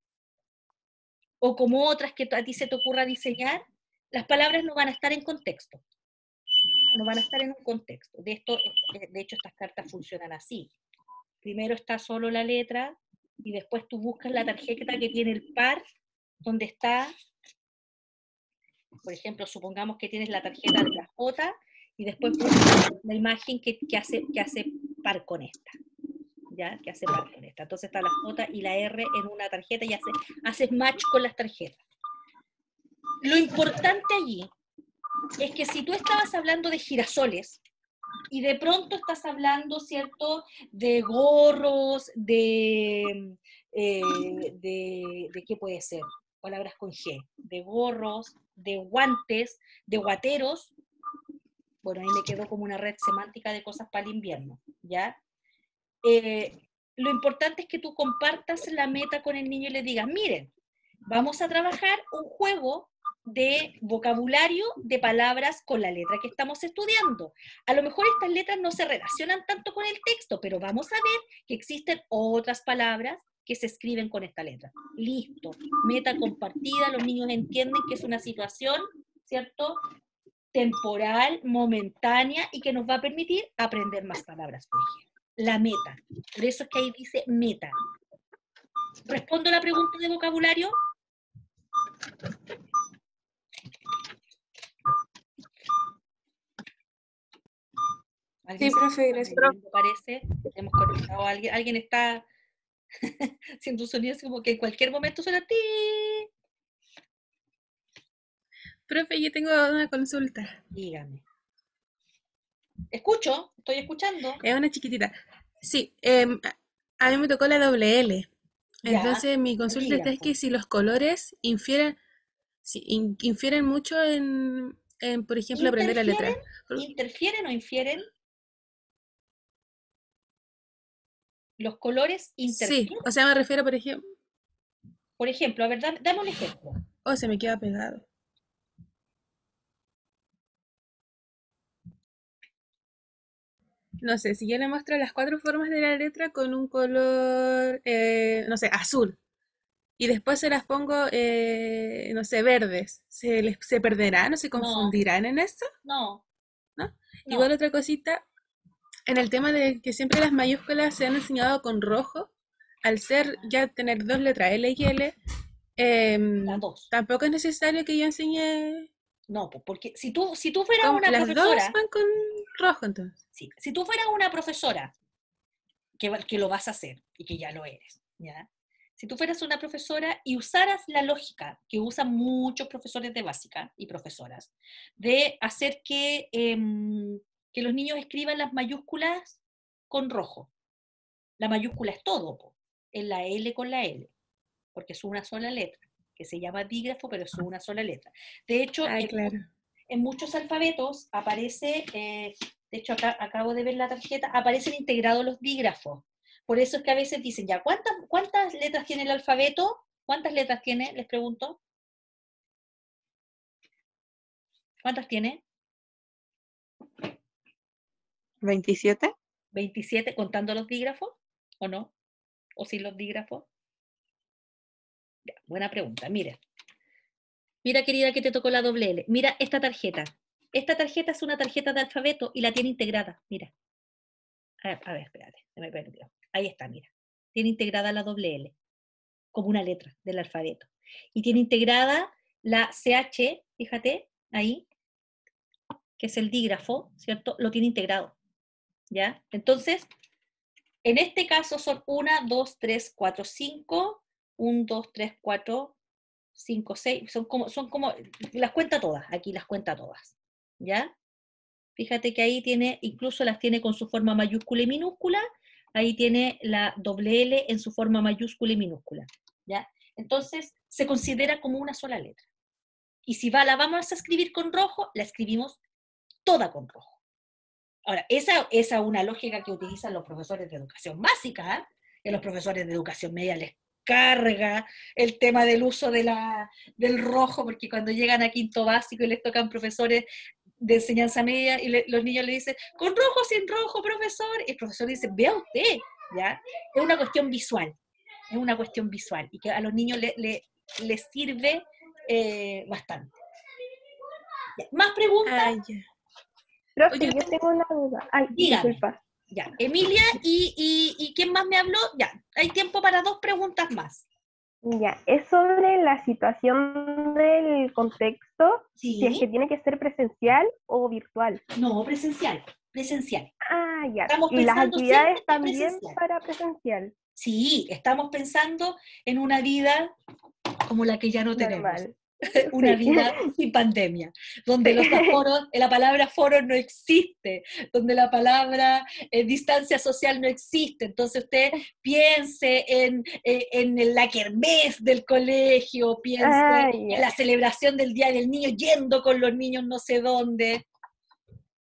o como otras que a ti se te ocurra diseñar, las palabras no van a estar en contexto. No van a estar en un contexto. De, esto, eh, de hecho, estas cartas funcionan así. Primero está solo la letra y después tú buscas la tarjeta que tiene el par donde está, por ejemplo, supongamos que tienes la tarjeta de la J y después buscas la imagen que hace, que hace par con esta. ¿ya? Que hace parte de esta. Entonces está la J y la R en una tarjeta y hace, haces match con las tarjetas. Lo importante allí es que si tú estabas hablando de girasoles y de pronto estás hablando, ¿cierto?, de gorros, de, eh, de, de qué puede ser, palabras con G, de gorros, de guantes, de guateros, bueno, ahí me quedó como una red semántica de cosas para el invierno, ¿ya? Eh, lo importante es que tú compartas la meta con el niño y le digas, miren, vamos a trabajar un juego de vocabulario de palabras con la letra que estamos estudiando. A lo mejor estas letras no se relacionan tanto con el texto, pero vamos a ver que existen otras palabras que se escriben con esta letra. Listo, meta compartida, los niños entienden que es una situación, ¿cierto? Temporal, momentánea y que nos va a permitir aprender más palabras, por ejemplo la meta. Por eso es que ahí dice meta. ¿Respondo la pregunta de vocabulario? Sí, profe, gracias. parece, hemos conectado a alguien. Alguien está haciendo sonidos sonido como que en cualquier momento suena ti. Profe, yo tengo una consulta. Dígame. Escucho, estoy escuchando. Es una chiquitita. Sí, eh, a mí me tocó la doble L. Entonces mi consulta es que pues. si los colores infieren, si infieren mucho en, en por ejemplo, aprender la letra. ¿Interfieren o infieren? Los colores interfieren. Sí, o sea, me refiero, por ejemplo. Por ejemplo, a ver, dame, dame un ejemplo. Oh, se me queda pegado. no sé, si yo le muestro las cuatro formas de la letra con un color, eh, no sé, azul, y después se las pongo, eh, no sé, verdes, ¿se, perderán o se confundirán en eso? No. no. Igual otra cosita, en el tema de que siempre las mayúsculas se han enseñado con rojo, al ser ya tener dos letras L y L, em, tampoco es necesario que yo enseñe no, porque si tú, si tú fueras una profesora. con rojo entonces. si tú fueras una profesora, que, lo vas a hacer y que ya lo eres, ¿ya? Si tú fueras una profesora y usaras la lógica que usan muchos profesores de básica y profesoras, de hacer que, em, que los niños escriban las mayúsculas con rojo. La mayúscula es todo, es la L con la L, porque es una sola letra que se llama dígrafo, pero es una sola letra. De hecho, en, muchos alfabetos aparece, eh, de hecho acá, acabo de ver la tarjeta, aparecen integrados los dígrafos. Por eso es que a veces dicen, ya, ¿cuántas, cuántas letras tiene el alfabeto? ¿Cuántas letras tiene? Les pregunto. ¿Cuántas tiene? 27. ¿27 contando los dígrafos o no? ¿O sin los dígrafos? buena pregunta, mira. Mira, querida, que te tocó la doble L. Mira esta tarjeta. Esta tarjeta es una tarjeta de alfabeto y la tiene integrada, mira. A ver, espérate, me perdió. Ahí está, mira. Tiene integrada la doble L, como una letra del alfabeto. Y tiene integrada la CH, fíjate, ahí, que es el dígrafo, ¿cierto? Lo tiene integrado. ¿Ya? Entonces, en este caso son 1, 2, 3, 4, 5, 1, 2, 3, 4, 5, 6, son como, son como, las cuenta todas, aquí las cuenta todas, ¿ya? Fíjate que ahí tiene, incluso las tiene con su forma mayúscula y minúscula, ahí tiene la doble L en su forma mayúscula y minúscula, ¿ya? Entonces, se considera como una sola letra. Y si va, la vamos a escribir con rojo, la escribimos toda con rojo. Ahora, esa es una lógica que utilizan los profesores de educación básica, ¿eh? que los profesores de educación media les carga, el tema del uso de la, del rojo, porque cuando llegan a quinto básico y les tocan profesores de enseñanza media y los niños le dicen, con rojo, sin rojo, profesor, y el profesor dice, vea usted, ¿ya? Es una cuestión visual, es una cuestión visual y que a los niños les le, sirve eh, bastante. ¿Más preguntas? yo tengo una duda ya. Emilia, y, y, quién más me habló? Ya, hay tiempo para dos preguntas más. Ya, es sobre la situación del contexto, si es que tiene que ser presencial o virtual. No, presencial, presencial. Ah, ya. y las actividades también para presencial. Sí, estamos pensando en una vida como la que ya no tenemos. Normal. una vida sin pandemia, donde los foros, eh, la palabra foro no existe, donde la palabra eh, distancia social no existe. Entonces usted piense en, eh, en, la kermés del colegio, piense ah, en la celebración del Día del Niño, yendo con los niños no sé dónde.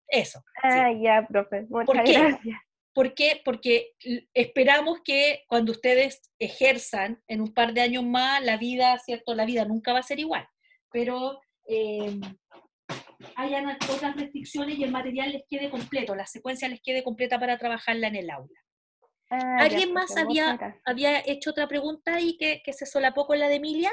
Eso. Ah, ya, profe. Muchas gracias. ¿Por qué? Porque esperamos que cuando ustedes ejerzan en un par de años más, la vida, ¿cierto? La vida nunca va a ser igual pero eh, hayan otras restricciones y el material les quede completo, la secuencia les quede completa para trabajarla en el aula. Ah, ¿Alguien más había, había hecho otra pregunta y que, se solapó con la de Emilia?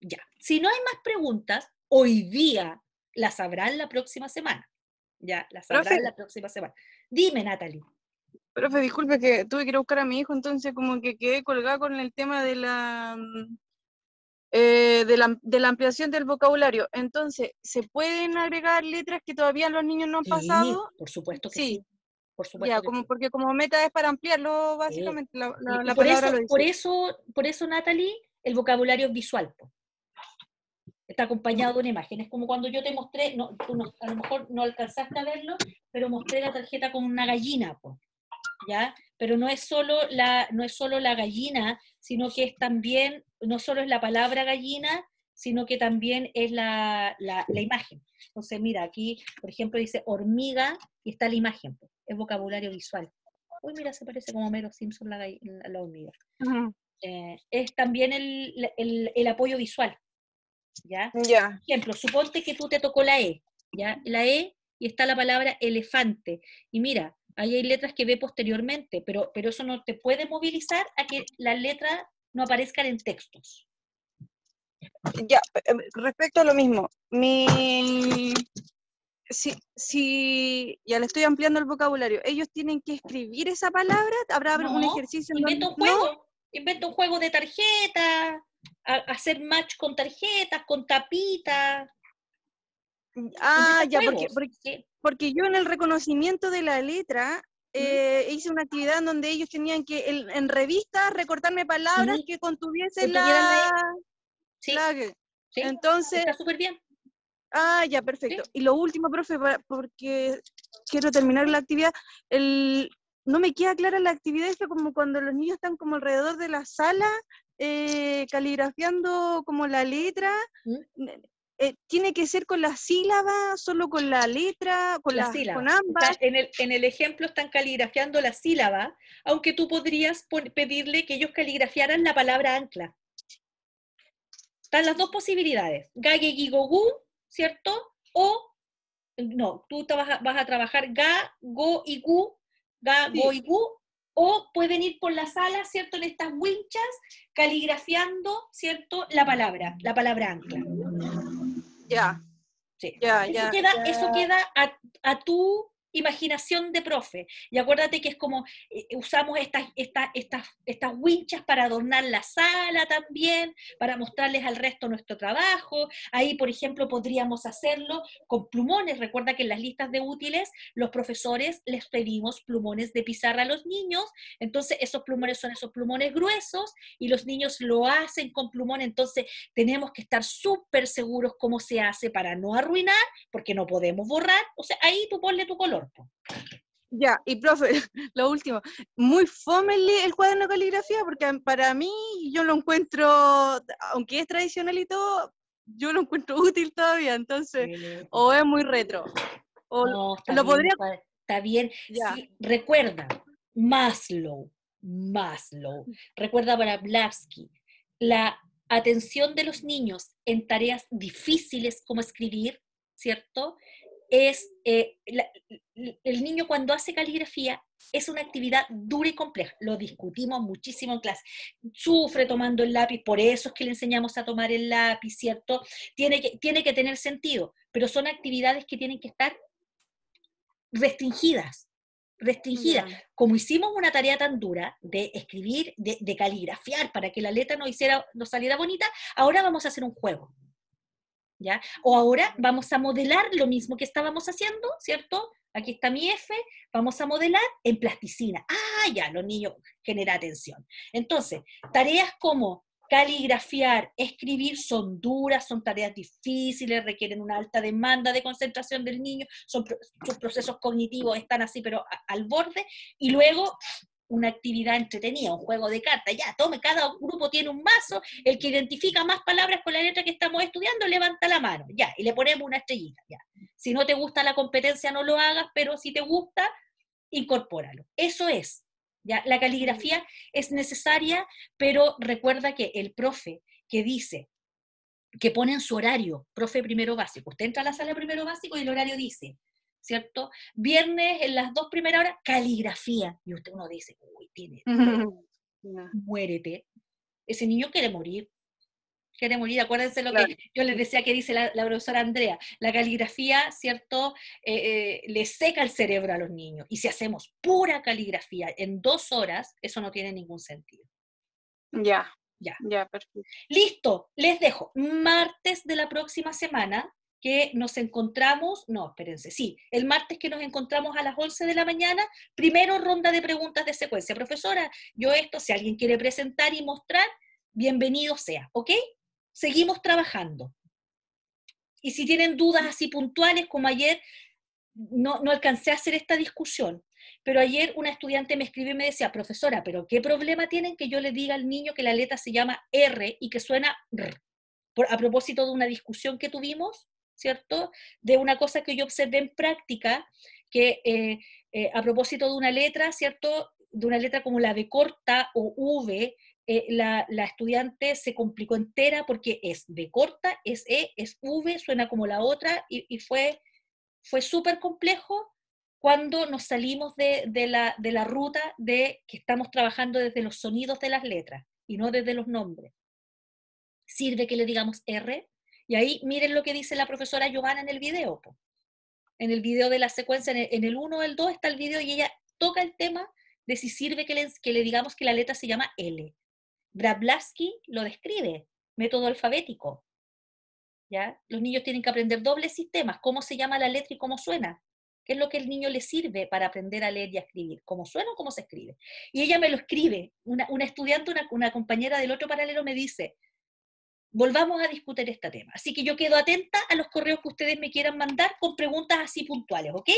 Ya, si no hay más preguntas, hoy día las habrán la próxima semana. Ya, las habrán la próxima semana. Dime, Natalie. Profe, disculpe que tuve que ir a buscar a mi hijo, entonces como que quedé colgada con el tema de la, mm, eh, de, la, ampliación del vocabulario. Entonces, ¿se pueden agregar letras que todavía los niños no han pasado? Por supuesto que sí. Por supuesto. Ya, como, porque como meta es para ampliarlo, básicamente. La, por, palabra eso, por eso, Natalie, el vocabulario es visual. Está acompañado de una imagen. Es como cuando yo te mostré, no, a lo mejor no alcanzaste a verlo, pero mostré la tarjeta con una gallina. pues. ¿ya? Pero no es solo la, no es solo la gallina, sino que es también, no solo es la palabra gallina, sino que también es la, la, imagen. Entonces, mira, aquí, por ejemplo, dice hormiga y está la imagen, es vocabulario visual. Uy, mira, se parece como Mero Simpson la, la hormiga. Eh, es también el, el, apoyo visual. ¿Ya? Ya. Por ejemplo, suponte que tú te tocó la E, ¿ya? La E y está la palabra elefante. Y mira, Ahí hay letras que ve posteriormente, pero, pero eso no te puede movilizar a que las letras no aparezcan en textos. Ya, em, respecto a lo mismo, mi... Si, si ya le estoy ampliando el vocabulario, ellos tienen que escribir esa palabra, habrá algún un ejercicio. invento un juego, un juego de tarjetas, hacer match con tarjetas, con tapitas, Mm, ah, ya, porque, porque, yo en el reconocimiento de la letra eh, hice una actividad en donde ellos tenían que en, revista, revistas recortarme palabras que contuviesen la... Sí. Entonces... Está súper bien. Ah, ya, perfecto. Y lo último, profe, porque quiero terminar la actividad. El, no me queda clara la actividad esta como cuando los niños están como alrededor de la sala eh, caligrafiando como la letra. Eh, tiene que ser con la sílaba, solo con la letra, con la, ambas. en, el, ejemplo están caligrafiando la sílaba, aunque tú podrías pedirle que ellos caligrafiaran la palabra ancla. Están las dos posibilidades, Ga, go, gogu ¿cierto? O, no, tú vas, a, trabajar ga, go y gu, ga, go y gu, o pueden ir por la sala, ¿cierto? En estas winchas, caligrafiando, ¿cierto? La palabra, la palabra ancla. Ya. Sí. Ya, eso, ya, queda, ya. eso queda a, a tu imaginación de profe. Y acuérdate que es como eh, eh, usamos estas, estas, estas, estas winchas para adornar la sala también, para mostrarles al resto nuestro trabajo. Ahí, por ejemplo, podríamos hacerlo con plumones. Recuerda que en las listas de útiles los profesores les pedimos plumones de pizarra a los niños. Entonces, esos plumones son esos plumones gruesos y los niños lo hacen con plumón. Entonces, tenemos que estar súper seguros cómo se hace para no arruinar, porque no podemos borrar. O sea, ahí tú ponle tu color. Ya, y profe, lo último, muy fome el, cuaderno de caligrafía, porque para mí yo lo encuentro, aunque es tradicional y todo, yo lo encuentro útil todavía, entonces, o es muy retro, o no, lo podría... Está bien, recuerda, Maslow, Maslow, recuerda para Blavsky, la atención de los niños en tareas difíciles como escribir, ¿cierto? es eh, el niño cuando hace caligrafía es una actividad dura y compleja. Lo discutimos muchísimo en clase. Sufre tomando el lápiz, por eso es que le enseñamos a tomar el lápiz, ¿cierto? Tiene que, tiene que tener sentido, pero son actividades que tienen que estar restringidas, restringidas. Como hicimos una tarea tan dura de escribir, de, caligrafiar para que la letra nos hiciera, saliera bonita, ahora vamos a hacer un juego. O ahora vamos a modelar lo mismo que estábamos haciendo, ¿cierto? Aquí está mi F, vamos a modelar en plasticina. Ah, ya, los niños genera atención. Entonces, tareas como caligrafiar, escribir son duras, son tareas difíciles, requieren una alta demanda de concentración del niño, sus procesos cognitivos están así, pero al borde, y luego una actividad entretenida, un juego de cartas, ya, tome, cada grupo tiene un mazo, el que identifica más palabras con la letra que estamos estudiando, levanta la mano, ya, y le ponemos una estrellita, ya. Si no te gusta la competencia, no lo hagas, pero si te gusta, incorpóralo. Eso es, ya, la caligrafía es necesaria, pero recuerda que el profe que dice, que pone en su horario, profe primero básico, usted entra a la sala primero básico y el horario dice, ¿cierto? Viernes en las dos primeras horas, caligrafía. Y usted uno dice, uy, tiene, muérete. Ese niño quiere morir. Quiere morir, acuérdense lo que yo les decía que dice la, profesora Andrea, la caligrafía, ¿cierto? Eh, eh, le seca el cerebro a los niños. Y si hacemos pura caligrafía en dos horas, eso no tiene ningún sentido. Ya. Ya. Ya, perfecto. Listo, les dejo. Martes de la próxima semana que nos encontramos, no, espérense, sí, el martes que nos encontramos a las 11 de la mañana, primero ronda de preguntas de secuencia. Profesora, yo esto, si alguien quiere presentar y mostrar, bienvenido sea, ¿ok? Seguimos trabajando. Y si tienen dudas así puntuales como ayer, no, alcancé a hacer esta discusión, pero ayer una estudiante me escribió y me decía, profesora, pero ¿qué problema tienen que yo le diga al niño que la letra se llama R y que suena R? a propósito de una discusión que tuvimos ¿cierto? De una cosa que yo observé en práctica, que eh, eh, a propósito de una letra, ¿cierto? De una letra como la de corta o V, eh, la, estudiante se complicó entera porque es de corta, es E, es V, suena como la otra y, fue, fue súper complejo cuando nos salimos de, de, la, de la ruta de que estamos trabajando desde los sonidos de las letras y no desde los nombres. ¿Sirve que le digamos R? Y ahí miren lo que dice la profesora Giovanna en el video. En el video de la secuencia, en el 1 o el 2 está el video y ella toca el tema de si sirve que le, que le digamos que la letra se llama L. Brablavsky lo describe, método alfabético. ¿ya? Los niños tienen que aprender dobles sistemas, cómo se llama la letra y cómo suena. ¿Qué es lo que el niño le sirve para aprender a leer y a escribir? ¿Cómo suena o cómo se escribe? Y ella me lo escribe. Una, estudiante, una, una compañera del otro paralelo me dice, volvamos a discutir este tema. Así que yo quedo atenta a los correos que ustedes me quieran mandar con preguntas así puntuales, ¿ok?